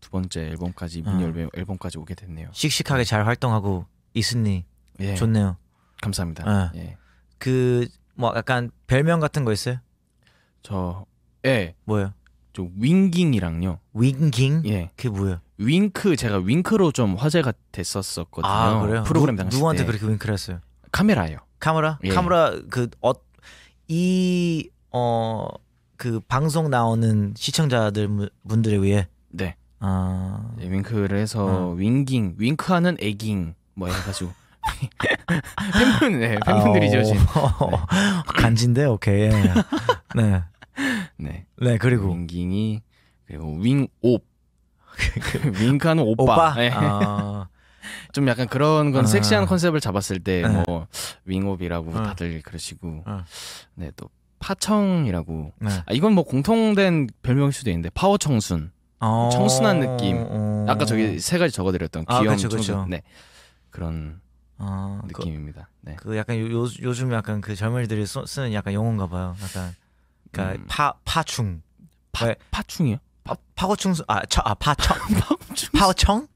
두 번째 앨범까지 미니 아. 앨범까지 오게 됐네요. 씩씩하게 잘 활동하고 있으니 예. 좋네요. 감사합니다. 아. 예. 예. 그뭐 약간 별명 같은 거 있어요? 저 예. 뭐예요? 저 윙깅이랑요. 윙깅? 예. 그게 뭐예요? 윙크 제가 윙크로 좀 화제가 됐었었거든요. 아, 그래요? 프로그램 당시 누구한테 그렇게 윙크를 했어요? 카메라요. 카메라? 예. 카메라 그이어그 어, 그 방송 나오는 시청자들 분들에 의해 네. 아. 예, 윙크를 해서 음. 윙깅, 윙크하는 애깅 뭐해 가지고 팬분, 네, 팬분들이죠, 지금. 어, 네. 간지인데, 오케이. 네. 네. 네 그리고 윙깅이 그리고 윙옵 윙크하는 오빠. 오빠? 네. 아. 좀 약간 그런 건 아. 섹시한 컨셉을 잡았을 때뭐 네. 뭐 윙옵이라고 어. 다들 그러시고 어. 네또 파청이라고 네. 아, 이건 뭐 공통된 별명일 수도 있는데 파워 청순 어. 청순한 느낌 어. 아까 저기 세 가지 적어드렸던 귀염 아, 그쵸, 그쵸. 네 그런 어, 그 느낌입니다 그, 네. 그 약간 요, 요즘 약간 그 젊은이들이 쓰는 약간 용어인가 봐요 약간 그러니까 음. 파 파충. 파, 파충이요? 파, 파고충수 아, 처, 아 파청 파워청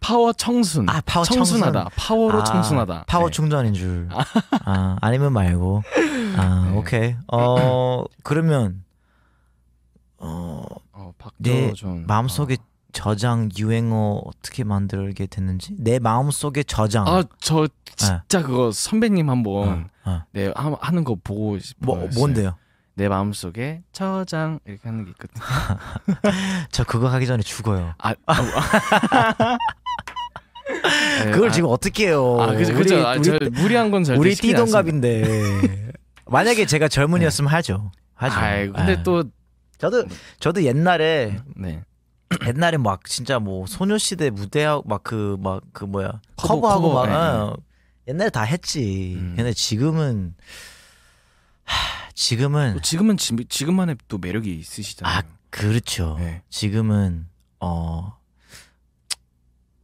파워 청순 아 파워 청순하다 청순. 파워로 아, 청순하다 파워 네. 충전인 줄 아. 아, 아니면 말고 아 네. 오케이 어 그러면 어, 어 네, 마음속에 어. 저장 유행어 어떻게 만들게 됐는지 내 마음속에 저장 아저 진짜 네. 그거 선배님 한번 어, 어. 네, 하는 거 보고 싶어요 뭐, 뭔데요 내 마음속에 처장 이렇게 하는 게 있거든요. 저 그거 하기 전에 죽어요. 아, 아, 아 그걸 네, 아, 지금 어떻게 해요? 아, 그죠, 그죠. 아, 우리, 저, 우리 무리한 건잘 우리 띠동갑인데 만약에 제가 젊은이었으면 네. 하죠. 하죠. 아이, 근데 아. 또 저도 저도 옛날에 네. 옛날에 막 진짜 뭐 소녀시대 무대하고 막그막그 그 뭐야 커버, 하고막 네. 어. 옛날에 다 했지. 음. 근데 지금은 하, 지금은 지금은 지, 금만의또 매력이 있으시잖아요. 아 그렇죠. 네. 지금은 어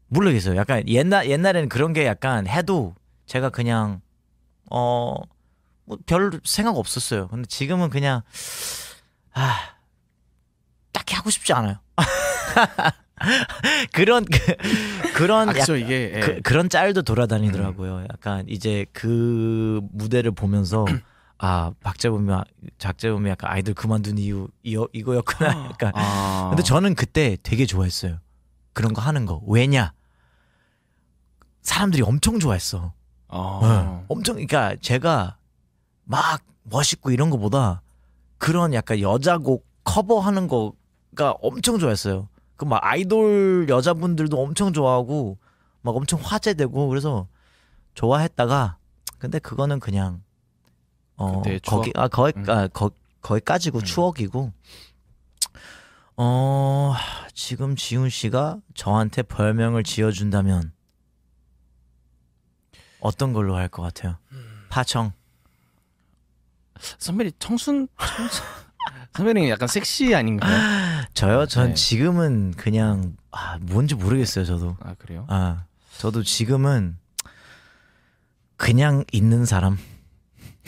모르겠어요. 약간 옛날 옛날에는 그런 게 약간 해도 제가 그냥 어뭐별 생각 없었어요. 근데 지금은 그냥 아 딱히 하고 싶지 않아요. 그런 그, 런 아, 그렇죠, 예. 그, 런 짤도 돌아다니더라고요. 음. 약간 이제 그 무대를 보면서 아 박재범이 작재범이 약간 아이돌 그만둔 이유 이거, 이거였구나 아. 약간 아. 근데 저는 그때 되게 좋아했어요 그런 거 하는 거 왜냐 사람들이 엄청 좋아했어 아. 네. 엄청 그니까 제가 막 멋있고 이런 거보다 그런 약간 여자곡 커버하는 거가 엄청 좋아했어요 그 막 아이돌 여자분들도 엄청 좋아하고 막 엄청 화제되고 그래서 좋아했다가 근데 그거는 그냥 어, 거기 아 거기 응. 음. 아 거, 거기까지고 응. 음. 추억이고 어 지금 지훈 씨가 저한테 별명을 지어준다면 어떤 걸로 할 것 같아요? 음. 파청 선배님 청순, 청순. 선배님 약간 섹시 아닌가요? 저요? 전 네. 지금은 그냥 아, 뭔지 모르겠어요 저도 아 그래요? 아 저도 지금은 그냥 있는 사람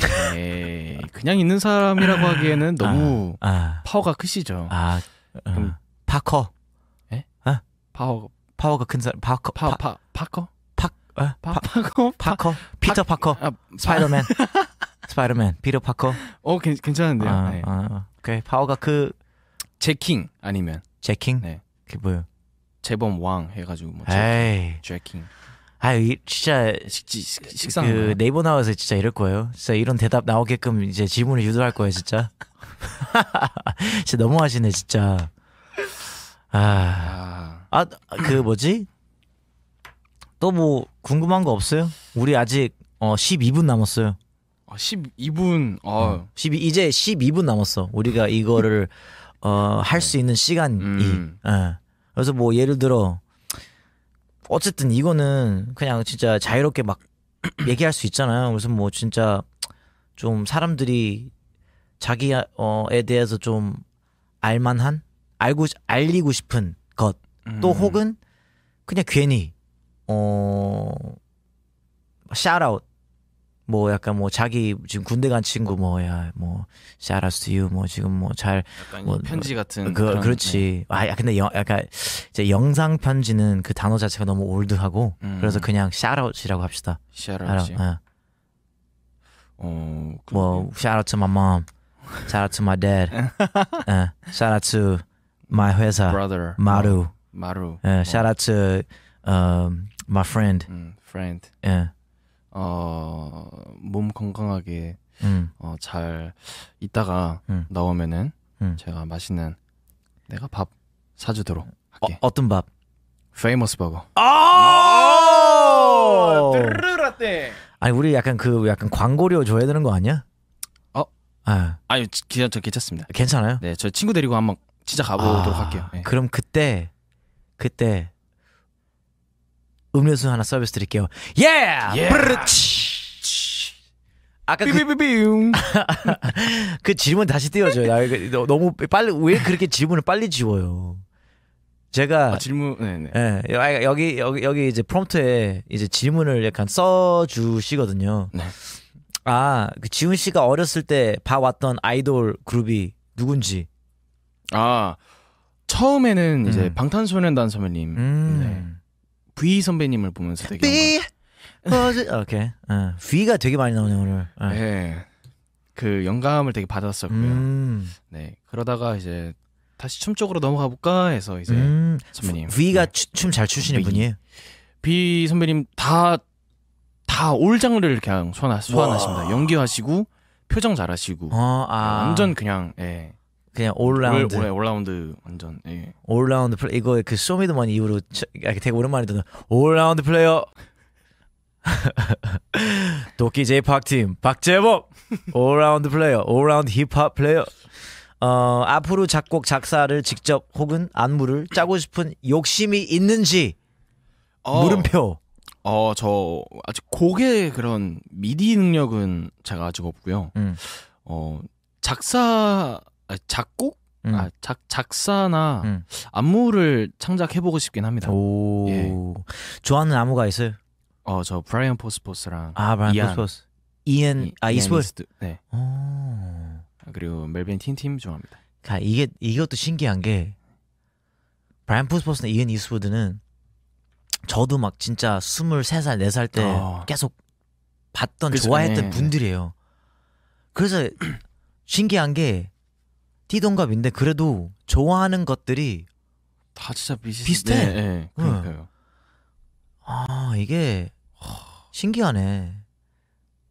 에이, 네. 그냥 있는 사람이라고 하기에는 아, 너무 아, 아. 파워가 크시죠. 아, 음. 음. 파커. 예? 아? 파워 파워가 큰 사람. 파커. 파, 파, 파 파커? 파, 아, 파, 파, 파커? 파커. 피터 파커. 아, 스파이더맨. 스파이더맨. 피터 파커. 어, 괜, 괜찮은데요. 아, 네. 아, 오케이. 그 파워가 그 제킹 아니면 제킹? 네. 그뭐요 재범 왕 해가지고 뭐 제킹. 에이. 제킹. 아 진짜 식상 그 네이버 나와서 진짜 이럴 거예요. 진짜 이런 대답 나오게끔 이제 질문을 유도할 거예요, 진짜. 진짜 너무하시네, 진짜. 아, 아, 아 그 뭐지? 또 뭐 궁금한 거 없어요? 우리 아직 어 12분 남았어요. 아, 12분. 아, 12 어, 이제 12분 남았어. 우리가 이거를 어할 수 있는 시간이. 음. 예. 그래서 뭐 예를 들어 어쨌든 이거는 그냥 진짜 자유롭게 막 얘기할 수 있잖아요. 그래서 뭐 진짜 좀 사람들이 자기에 어, 대해서 좀 알만한 알고 알리고 싶은 것또 음. 혹은 그냥 괜히 어 샤라웃 뭐 약간 뭐 자기 지금 군대 간 친구 뭐야 뭐 샤라스유 뭐, 뭐 지금 뭐잘뭐 뭐 편지 뭐 같은 그, 그렇지 네. 아 근데 여, 약간 이제 영상 편지는 그 단어 자체가 너무 올드하고 음. 그래서 그냥 샤라웃이라고 합시다 샤라웃 예. 어. 어, 그... 뭐 샤라웃 to my mom 샤라웃 to my dad 샤라웃 예. to my 회사 Brother. 마루 어, 마루 예, 샤라웃 to um, my friend 음, friend 예. 어, 몸 건강하게 음. 어, 잘 있다가 음. 나오면은 음. 제가 맛있는 내가 밥 사주도록 어, 할게. 어, 떤 밥? 페이머스 버거. 아! 르라떼 아니 우리 약간 그 약간 광고료 줘야 되는 거 아니야? 어? 아. 아니 그냥 저 괜찮습니다. 괜찮아요? 네, 저 친구 데리고 한번 진짜 가보도록 아, 할게요. 네. 그럼 그때 그때 음료수 하나 서비스 드릴게요. 예! Yeah! Yeah! 아까 그, 그 질문 다시 띄워줘요. 너무 빨리 왜 그렇게 질문을 빨리 지워요? 제가 아, 질문 네네. 네. 예, 아, 여기 여기 여기 이제 프롬프트에 이제 질문을 약간 써 주시거든요. 네. 아, 그 지훈 씨가 어렸을 때 봐왔던 아이돌 그룹이 누군지. 아, 처음에는 이제 음. 방탄소년단 선배님. 음. 네. V 선배님을 보면서 되게 B 버즈 오케이 어, V가 되게 많이 나오네 오늘 어. 네. 그 영감을 되게 받았었고요. 음. 네 그러다가 이제 다시 춤 쪽으로 넘어가 볼까 해서 이제 음. 선배님 V가 네. 춤잘 추시는 v. 분이에요. B 선배님 다 다 올 장르를 그냥 소환하, 십니다 연기하시고 표정 잘하시고 어, 아. 완전 그냥 예. 그냥 올라운드 올해 올라운드 완전 예. 올라운드 플레이 이거 그 쇼미더머니 이후로 저, 아, 되게 오랜만에 듣는 올라운드 플레이어 도끼 제이팍 팀 박재범 올라운드 플레이어 올라운드 힙합 플레이어 어, 앞으로 작곡 작사를 직접 혹은 안무를 짜고 싶은 욕심이 있는지 어, 물음표 어저 아직 곡의 그런 미디 능력은 제가 아직 없고요 음. 어 작사 아, 작곡? 음. 아, 작, 작사나 음. 안무를 창작해보고 싶긴 합니다. 오. 예. 좋아하는 안무가 있어요? 어, 저 브라이언 포스포스랑 아, 브라이언 이안, 포스포스. 이엔 아, 이스워드. 네. 오. 그리고 멜빈 틴팀 좋아합니다. 아, 이게 이것도 신기한 게 브라이언 포스포스나 이엔 이스워드는 저도 막 진짜 23살, 4살 때 어. 계속 봤던 그쵸, 좋아했던 네. 분들이에요. 그래서 신기한 게 띠동갑인데 그래도 좋아하는 것들이 다 진짜 비슷... 비슷해. 네, 네, 그러니까요. 아 이게 신기하네.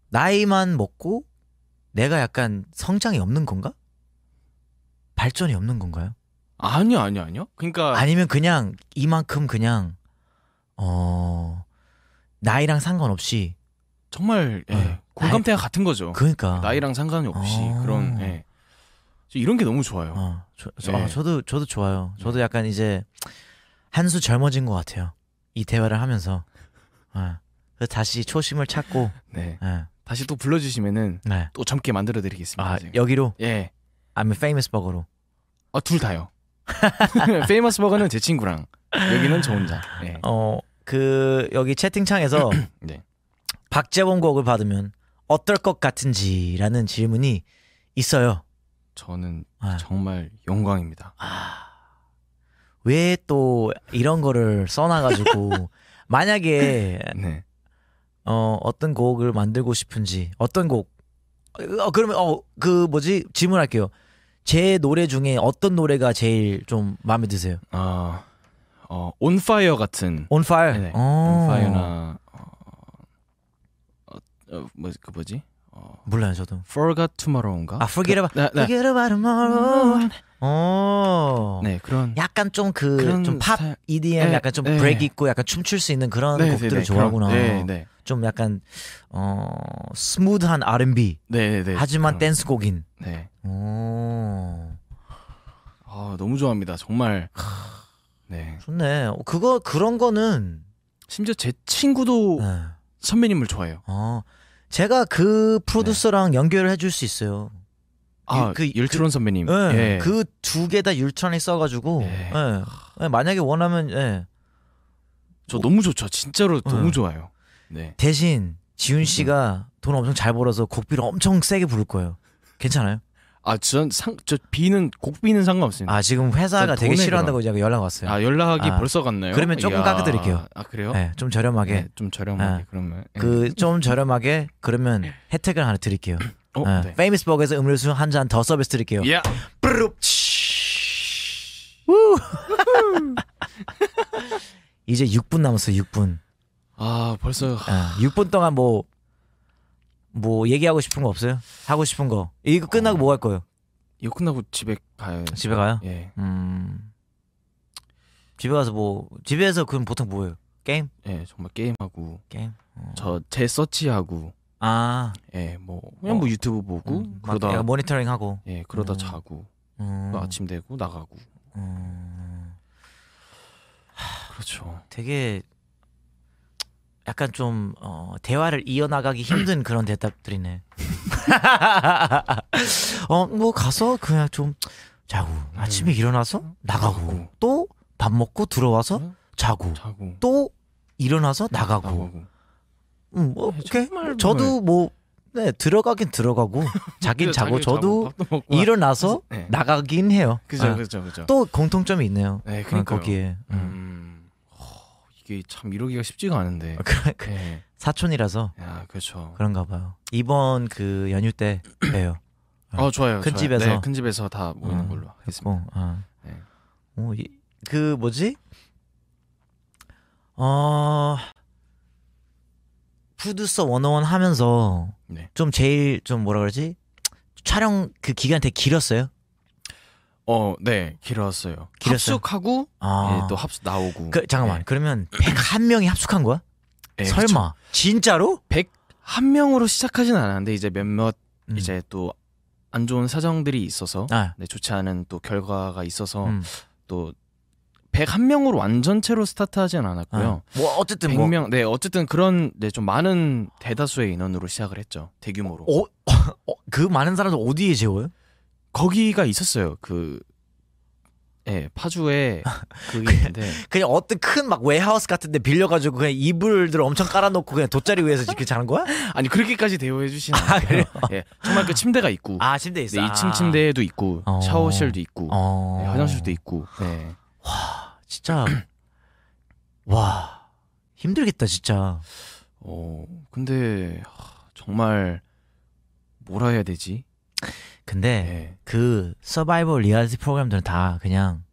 나이만 먹고 내가 약간 성장이 없는 건가? 발전이 없는 건가요? 아니요, 아니요, 아니요. 그러니까 아니면 그냥 이만큼 그냥 어 나이랑 상관없이 정말 예, 공감대가 네. 같은 거죠. 그러니까 나이랑 상관 없이 어... 그런 예. 이런 게 너무 좋아요. 어, 저, 저, 아, 네. 어, 저도 저도 좋아요. 저도 네. 약간 이제 한 수 젊어진 것 같아요. 이 대화를 하면서 어, 다시 초심을 찾고 네. 네. 다시 또 불러주시면은 네. 또 젊게 만들어드리겠습니다. 아, 여기로 예, 아니면 페이머스 버거로. 아, 둘 다요. 페이머스 버거는 제 친구랑 여기는 저 혼자. 네. 예. 어그 여기 채팅창에서 네. 박재범 곡을 받으면 어떨 것 같은지라는 질문이 있어요. 저는 아. 정말 영광입니다. 아. 왜또 이런 거를 써놔가지고 만약에 네. 어 어떤 곡을 만들고 싶은지 어떤 곡 어, 그러면 어그 뭐지 질문할게요. 제 노래 중에 어떤 노래가 제일 좀 마음에 드세요? 아, 어, 온파이어 같은. 온파이어. 네, 네. 온파이어나 어, 어, 어, 뭐, 그 뭐지? 어. 몰라요 저도. Forgot Tomorrow인가? 아 Forget 그, About 네, 네. Forget About Tomorrow. 음. 어. 네 그런. 약간 좀 그 좀 팝 EDM 네, 약간 좀 네. 브레이크 있고 약간 춤출 수 있는 그런 네, 네 곡들을 네, 좋아하구나. 네, 네. 좀 약간 어 스무드한 R&B. 네, 네, 네. 하지만 그런... 댄스곡인. 네. 오. 아 너무 좋아합니다 정말. 네. 좋네. 그거 그런 거는 심지어 제 친구도 네. 선배님을 좋아해요. 아, 제가 그 프로듀서랑 네. 연결을 해줄 수 있어요. 아, 그, 그 율트론 선배님. 예, 예. 그, 예. 그 두 개 다 율천이 써가지고 예. 예. 예. 만약에 원하면 예. 저 너무 좋죠. 진짜로 너무 좋아요. 네. 대신 지훈 씨가 음. 돈 엄청 잘 벌어서 곡비를 엄청 세게 부를 거예요. 괜찮아요? 아, 전 상, 저비는 곡비는 상관없습니다. 아, 지금 회사가 되게 싫어한다고 이제 연락 왔어요. 아, 연락이 아, 벌써 갔나요? 그러면 조금 깎아드릴게요. 아, 그래요? 네, 좀 저렴하게. 네, 좀 저렴하게, 아, 그러면. 네. 그, 예. 좀 저렴하게, 그러면 혜택을 하나 드릴게요. 어, 네. 네. 페이미스버거에서 음료수 한 잔 더 서비스 드릴게요. 예. 뿌룩, 우! 이제 6분 남았어 6분. 아, 벌써. 아, 6분 동안 뭐, 뭐 얘기하고 싶은 거 없어요? 하고 싶은 거 이거 끝나고 어. 뭐할 거예요? 이거 끝나고 집에 가요. 집에 가요? 예. 음. 집에 가서 뭐 집에서 그럼 보통 뭐예요? 게임? 예, 정말 게임하고 게임. 어. 저제 서치하고 아. 예, 뭐 그냥 어. 뭐 유튜브 보고 음, 그러다 모니터링 하고 예, 그러다 음. 자고 음. 뭐 아침 되고 나가고. 하, 음. 그렇죠. 되게 약간 좀 어, 대화를 이어나가기 힘든 그런 대답들이네. 어, 뭐 가서 그냥 좀 자고 음. 아침에 일어나서 나가고 또 밥 먹고 들어와서 자고, 자고. 또 일어나서 나가고. 나가고. 음, 뭐 네, 이렇게 뭐 저도 네. 뭐 네, 들어가긴 들어가고 자긴 자고 저도 일어나서 네. 나가긴 해요. 그죠, 아, 그죠, 그죠. 또 공통점이 있네요. 네, 그러니까 거기에. 음. 음. 이게 참 이러기가 쉽지가 않은데. 네. 사촌이라서. 아 그렇죠. 그런가 봐요. 이번 그 연휴 때 봬요. 어 좋아요. 큰 좋아요. 집에서 네, 큰 집에서 다 모이는 아, 아. 네. 어, 걸로 하겠습니다. 어. 네. 오, 그 뭐지? 어프로서 원어원 하면서 네. 좀 제일 좀 뭐라 그러지? 촬영 그 기간 되게 길었어요. 어, 네, 길었어요. 길었어요? 합숙하고 아. 예, 또 합숙 나오고. 그, 잠깐만, 네. 그러면 101명이 합숙한 거야? 네, 설마 진짜로? 101명으로 시작하진 않았는데 이제 몇몇 음. 이제 또 안 좋은 사정들이 있어서 아. 네, 좋지 않은 또 결과가 있어서 음. 또 101명으로 완전체로 스타트하진 않았고요. 아. 뭐 어쨌든 100명, 뭐. 네, 어쨌든 그런 네, 좀 많은 대다수의 인원으로 시작을 했죠. 대규모로. 어, 어, 그 많은 사람들 어디에 재워요? 거기가 있었어요. 그 예, 파주에 그게 있는데 그냥 어떤 큰 막 웨하우스 같은데 빌려가지고 그냥 이불들 엄청 깔아놓고 그냥 돗자리 위에서 이렇게 자는 거야? 아니 그렇게까지 대우해 주시는 아, 그래요? 예, 정말 그 침대가 있고 아 침대 있어 네, 2층 아. 침대도 있고 어... 샤워실도 있고 어... 네, 화장실도 있고 네. 와 진짜 와 힘들겠다 진짜 어 근데 정말 뭐라 해야 되지? 근데 네. 그 서바이벌 리얼리티 프로그램들은 다 그냥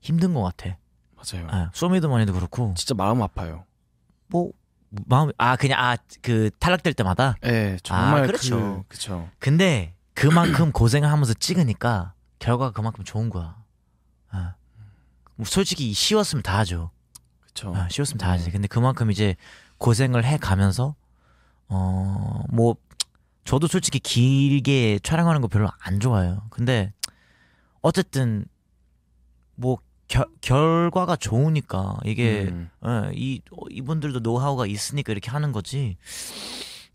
힘든 것 같아. 맞아요. 아, 예, 쇼미더머니도 그렇고 진짜 마음 아파요. 뭐 마음 아 그냥 아 그 탈락될 때마다. 네 정말 아, 그 그렇죠. 그, 렇죠 근데 그만큼 고생을 하면서 찍으니까 결과가 그만큼 좋은 거야. 아. 뭐 솔직히 쉬웠으면 다 하죠. 그렇죠. 아, 쉬웠으면 다 하지. 근데 그만큼 이제 고생을 해 가면서 어뭐 저도 솔직히 길게 촬영하는 거 별로 안 좋아해요. 근데 어쨌든 뭐 겨, 결과가 좋으니까 이게 음. 예, 이 어, 이분들도 노하우가 있으니까 이렇게 하는 거지.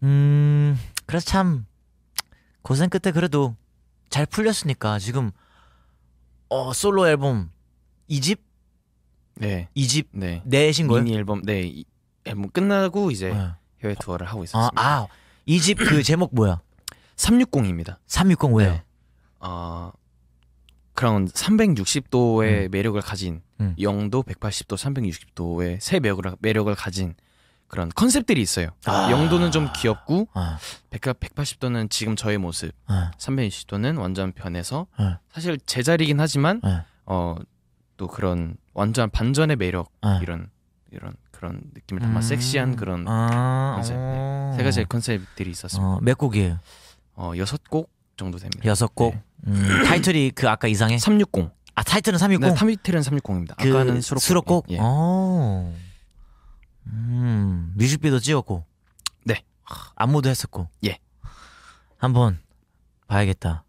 음 그래서 참 고생 끝에 그래도 잘 풀렸으니까 지금 어 솔로 앨범 2집 네. 2집 네. 내신 거예요? 미니 앨범 네. 앨범 끝나고 이제 네. 해외 투어를 하고 아, 있었습니다. 아, 아. 이집그 제목 뭐야? 360입니다. 360 왜요? 네. 아 그런 360도의 음. 매력을 가진 음. 0도, 180도, 360도의 세 매력을, 매력을 가진 그런 컨셉들이 있어요. 아. 0도는 좀 귀엽고 아. 100, 180도는 지금 저의 모습, 아. 360도는 완전 변해서 아. 사실 제자리긴 하지만 아. 어, 또 그런 완전 반전의 매력 아. 이런 이런 그런 느낌을 담아 음. 섹시한 그런 아, 컨셉. 네. 어. 세 가지의 컨셉들이 있었습니다. 어, 몇 곡이에요? 어, 여섯 곡 정도 됩니다. 여섯 곡. 네. 음, 타이틀이 그 아까 이상해? 360. 아, 타이틀은 360? 네, 타이틀은 360입니다. 그 아까는 수록곡. 수록곡? 예. 어. 음, 뮤직비디오 찍었고. 네. 안무도 했었고. 예. 한번 봐야겠다.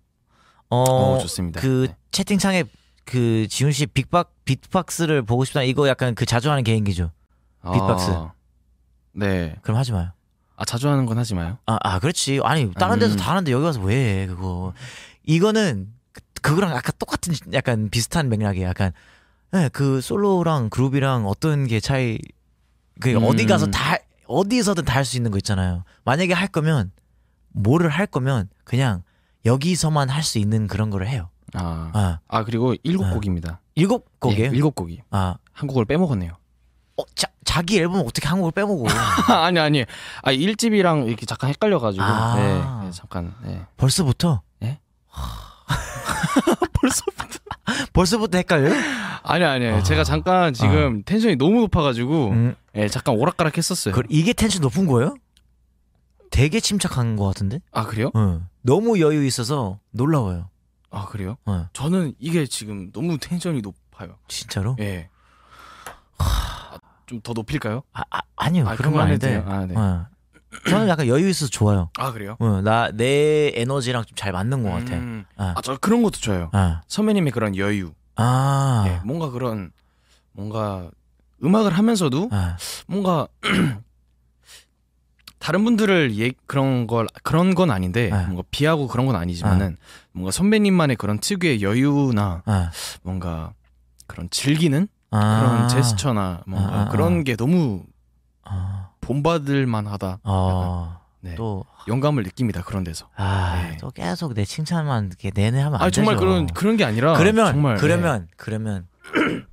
어, 오, 어, 좋습니다. 그 네. 채팅창에 그 지훈 씨 빅박 빅박스를 보고 싶다. 이거 약간 그 자주 하는 개인기죠. 빅박스. 아, 네. 그럼 하지 마요. 아 자주 하는 건 하지 마요. 아, 아 그렇지. 아니 다른 데서 음. 다 하는데 여기 와서 왜 해, 그거? 이거는 그거랑 아까 똑같은 약간 비슷한 맥락이에요. 약간 네, 그 솔로랑 그룹이랑 어떤 게 차이? 그 음. 어디 가서 다 어디서든 다 할 수 있는 거 있잖아요. 만약에 할 거면 뭐를 할 거면 그냥 여기서만 할 수 있는 그런 거를 해요. 아, 아, 아 그리고 일곱 아. 곡입니다. 일곱 곡이에요? 예, 일곱 곡이. 아, 한국어를 빼먹었네요. 어, 자, 자기 앨범 어떻게 한국을 빼먹어? 아니 아니, 아 일집이랑 이렇게 잠깐 헷갈려가지고 아. 네, 네, 잠깐. 네. 벌써부터? 예? 벌써부터? 벌써부터 헷갈려 아니 아니, 아. 제가 잠깐 지금 아. 텐션이 너무 높아가지고 음. 예, 잠깐 오락가락했었어요. 이게 텐션 높은 거예요? 되게 침착한 것 같은데? 아 그래요? 응. 너무 여유 있어서 놀라워요. 아 그래요? 응. 저는 이게 지금 너무 텐션이 높아요. 진짜로? 예. 하... 좀더 높일까요? 아, 아아 니요 아, 그런 건 아닌데. 아, 네. 어. 저는 약간 여유 있어서 좋아요. 아 그래요? 어, 나 내 에너지랑 좀 잘 맞는 것 같아. 음... 어. 아저 그런 것도 좋아요. 어. 선배님의 그런 여유. 아 네, 뭔가 그런 뭔가 음악을 하면서도 어. 뭔가 다른 분들을 예, 그런 걸 그런 건 아닌데 네. 뭔가 비하고 그런 건 아니지만은 네. 뭔가 선배님만의 그런 특유의 여유나 네. 뭔가 그런 즐기는 아. 그런 제스처나 뭐 아. 그런 게 너무 아. 본받을 만하다. 어. 네. 또 영감을 느낍니다 그런 데서. 아, 네. 또 계속 내 칭찬만 이렇게 내내 하면 안 아, 정말 되죠. 그런 그런 게 아니라 그러면 정말, 그러면 네. 그러면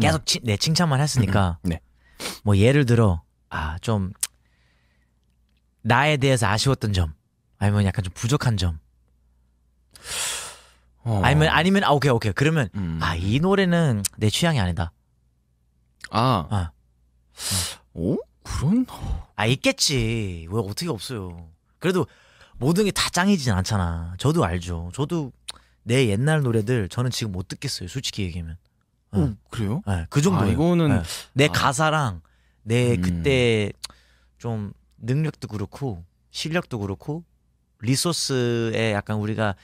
계속 치, 내 칭찬만 했으니까 네. 뭐 예를 들어 아 좀 나에 대해서 아쉬웠던 점 아니면 약간 좀 부족한 점 어. 아니면 아니면 아 오케이 오케이 그러면 음. 아이 노래는 내 취향이 아니다. 아. 아. 어. 오? 어? 그런? 아 있겠지. 왜 어떻게 없어요. 그래도 모든 게 다 짱이진 않잖아. 저도 알죠. 저도 내 옛날 노래들 저는 지금 못 듣겠어요. 솔직히 얘기하면. 어, 응. 그래요? 네, 그 정도예요. 아, 이거는 네. 내 아. 가사랑 내 음. 그때 좀 능력도 그렇고 실력도 그렇고 리소스에 약간 우리가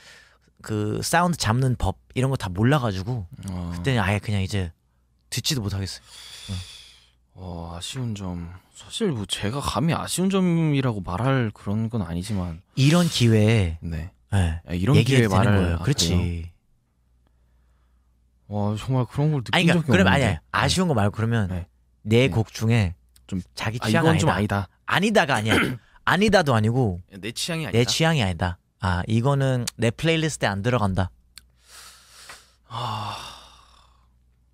그 사운드 잡는 법 이런 거 다 몰라가지고 어. 그때는 아예 그냥 이제 듣지도 못하겠어요. 응. 어, 아쉬운 점 사실 뭐 제가 감히 아쉬운 점이라고 말할 그런 건 아니지만 이런 기회에 네, 네. 이런 기회에 말할 거예요. 아, 그렇지. 그와 정말 그런 걸 느낀 아니, 그러니까, 적이 그럼 아니야 아쉬운 거 말고 그러면 네. 내곡 네. 중에 좀 자기 취향 아, 이건 아니다. 좀 아니다 아니다가 아니야 아니다도 아니고 내 취향이 아니다 내 취향이 아니다 아 이거는 내 플레이리스트에 안 들어간다. 아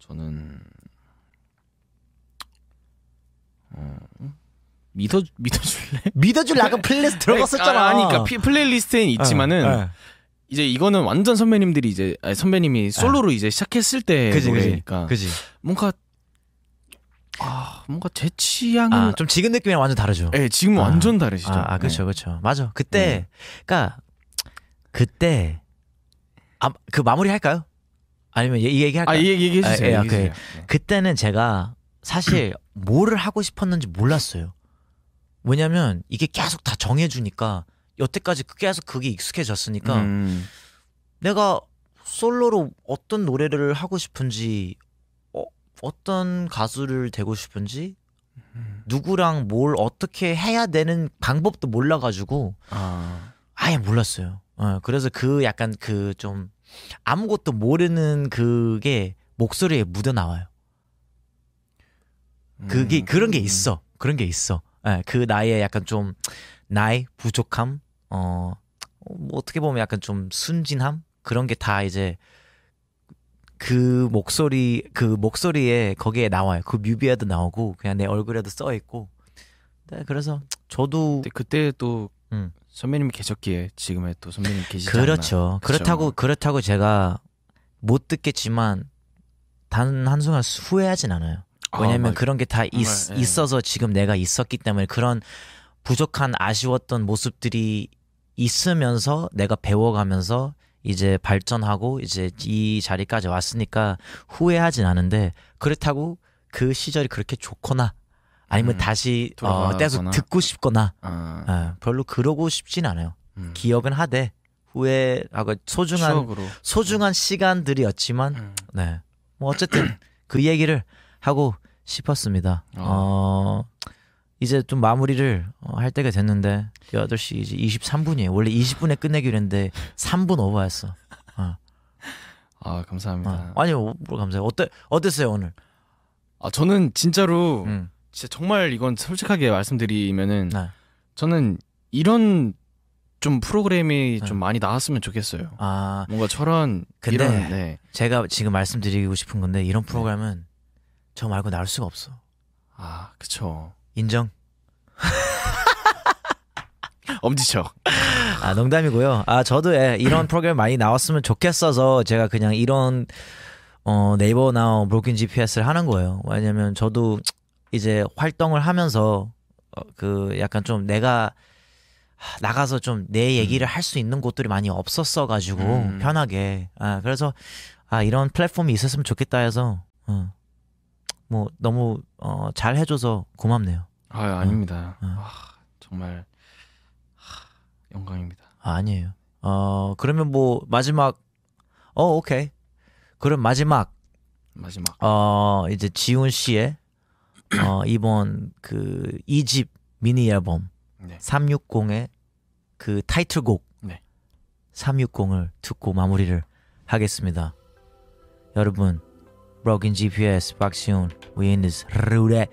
저는 어, 믿어 믿어줄래? 믿어줄 아까 플레이리스트 들어갔었잖아. 아, 니그니까 플레이리스트엔 있지만은 에, 어, 에. 어. 이제 이거는 완전 선배님들이 이제 아니, 선배님이 어. 솔로로 에. 이제 시작했을 때 그지, 노래니까 그지. 뭔가 아 뭔가 제 취향은 아, 좀 지금 느낌이랑 완전 다르죠. 예, 지금 아, 완전 다르시죠. 아, 그렇죠, 네. 그렇죠. 맞아. 그때, 네. 그니까 그때 아, 그 마무리 할까요? 아니면 이 얘기 할까요? 아, 얘기 얘기해 주세요. 아, 예, 아 얘기해 주세요. 그, 네. 그때는 제가 사실 뭐를 하고 싶었는지 몰랐어요. 왜냐면 이게 계속 다 정해주니까 여태까지 그 계속 그게 익숙해졌으니까 음. 내가 솔로로 어떤 노래를 하고 싶은지 어, 어떤 가수를 되고 싶은지 음. 누구랑 뭘 어떻게 해야 되는 방법도 몰라가지고 아. 예 몰랐어요. 어, 그래서 그 약간 그 좀 아무것도 모르는 그게 목소리에 묻어 나와요. 그게 음. 그런 게 있어. 그런 게 있어. 예, 그나이에 약간 좀나이 부족함, 어, 뭐 어떻게 보면 약간 좀 순진함 그런 게 다 이제 그 목소리 그 목소리에 거기에 나와요. 그 뮤비에도 나오고 그냥 내 얼굴에도 써 있고. 네, 그래서 저도 그때, 그때 또 음. 선배님이 계셨기에 지금의 또 선배님 계시지 그렇죠. 그렇죠. 그렇다고 그렇다고 제가 못 듣겠지만 단 한순간 후회하진 않아요. 아, 왜냐면 아, 그런 게다 예. 있어서 지금 내가 있었기 때문에 그런 부족한 아쉬웠던 모습들이 있으면서 내가 배워가면서 이제 발전하고 이제 이 자리까지 왔으니까 후회하진 않은데 그렇다고 그 시절이 그렇게 좋거나 아니면 음, 다시 돌아가 어, 떼서 듣고 싶거나 아. 어, 별로 그러고 싶진 않아요. 음. 기억은 하되 후에 아, 고 그 소중한 추억으로. 소중한 음. 시간들이었지만 음. 네. 뭐 어쨌든 그 얘기를 하고 싶었습니다. 어. 어. 이제 좀 마무리를 어, 할 때가 됐는데 8시 이제 23분이에요. 원래 20분에 끝내기로 했는데 3분 오버했어. 어. 아 감사합니다. 어. 아니요, 뭐 감사해요. 어때 어땠어요 오늘? 아 저는 진짜로 음. 진짜 정말 이건 솔직하게 말씀드리면은 네. 저는 이런 좀 프로그램이 네. 좀 많이 나왔으면 좋겠어요. 아 뭔가 저런 근데 이런, 네. 제가 지금 말씀드리고 싶은 건데 이런 네. 프로그램은 저 말고 나올 수가 없어. 아 그쵸. 인정. 엄지척. 아 농담이고요. 아 저도 예, 이런 프로그램 많이 나왔으면 좋겠어서 제가 그냥 이런 어 네이버 나우 브로킨 GPS를 하는 거예요. 왜냐면 저도 이제 활동을 하면서 어, 그 약간 좀 내가 나가서 좀 내 얘기를 음. 할수 있는 곳들이 많이 없었어 가지고 음. 편하게 아 그래서 아 이런 플랫폼이 있었으면 좋겠다 해서 어, 뭐 너무 어, 잘 해줘서 고맙네요. 아 어, 아닙니다. 어. 아, 정말 하, 영광입니다. 아, 니에요어 그러면 뭐 마지막 어 오케이 그럼 마지막 마지막 어 이제 지훈 씨의 어, 이번 그 2집 미니 앨범 네. 360의 그 타이틀곡 네. 360을 듣고 마무리를 하겠습니다. 여러분, Broken GPS 박시훈 위인스 루레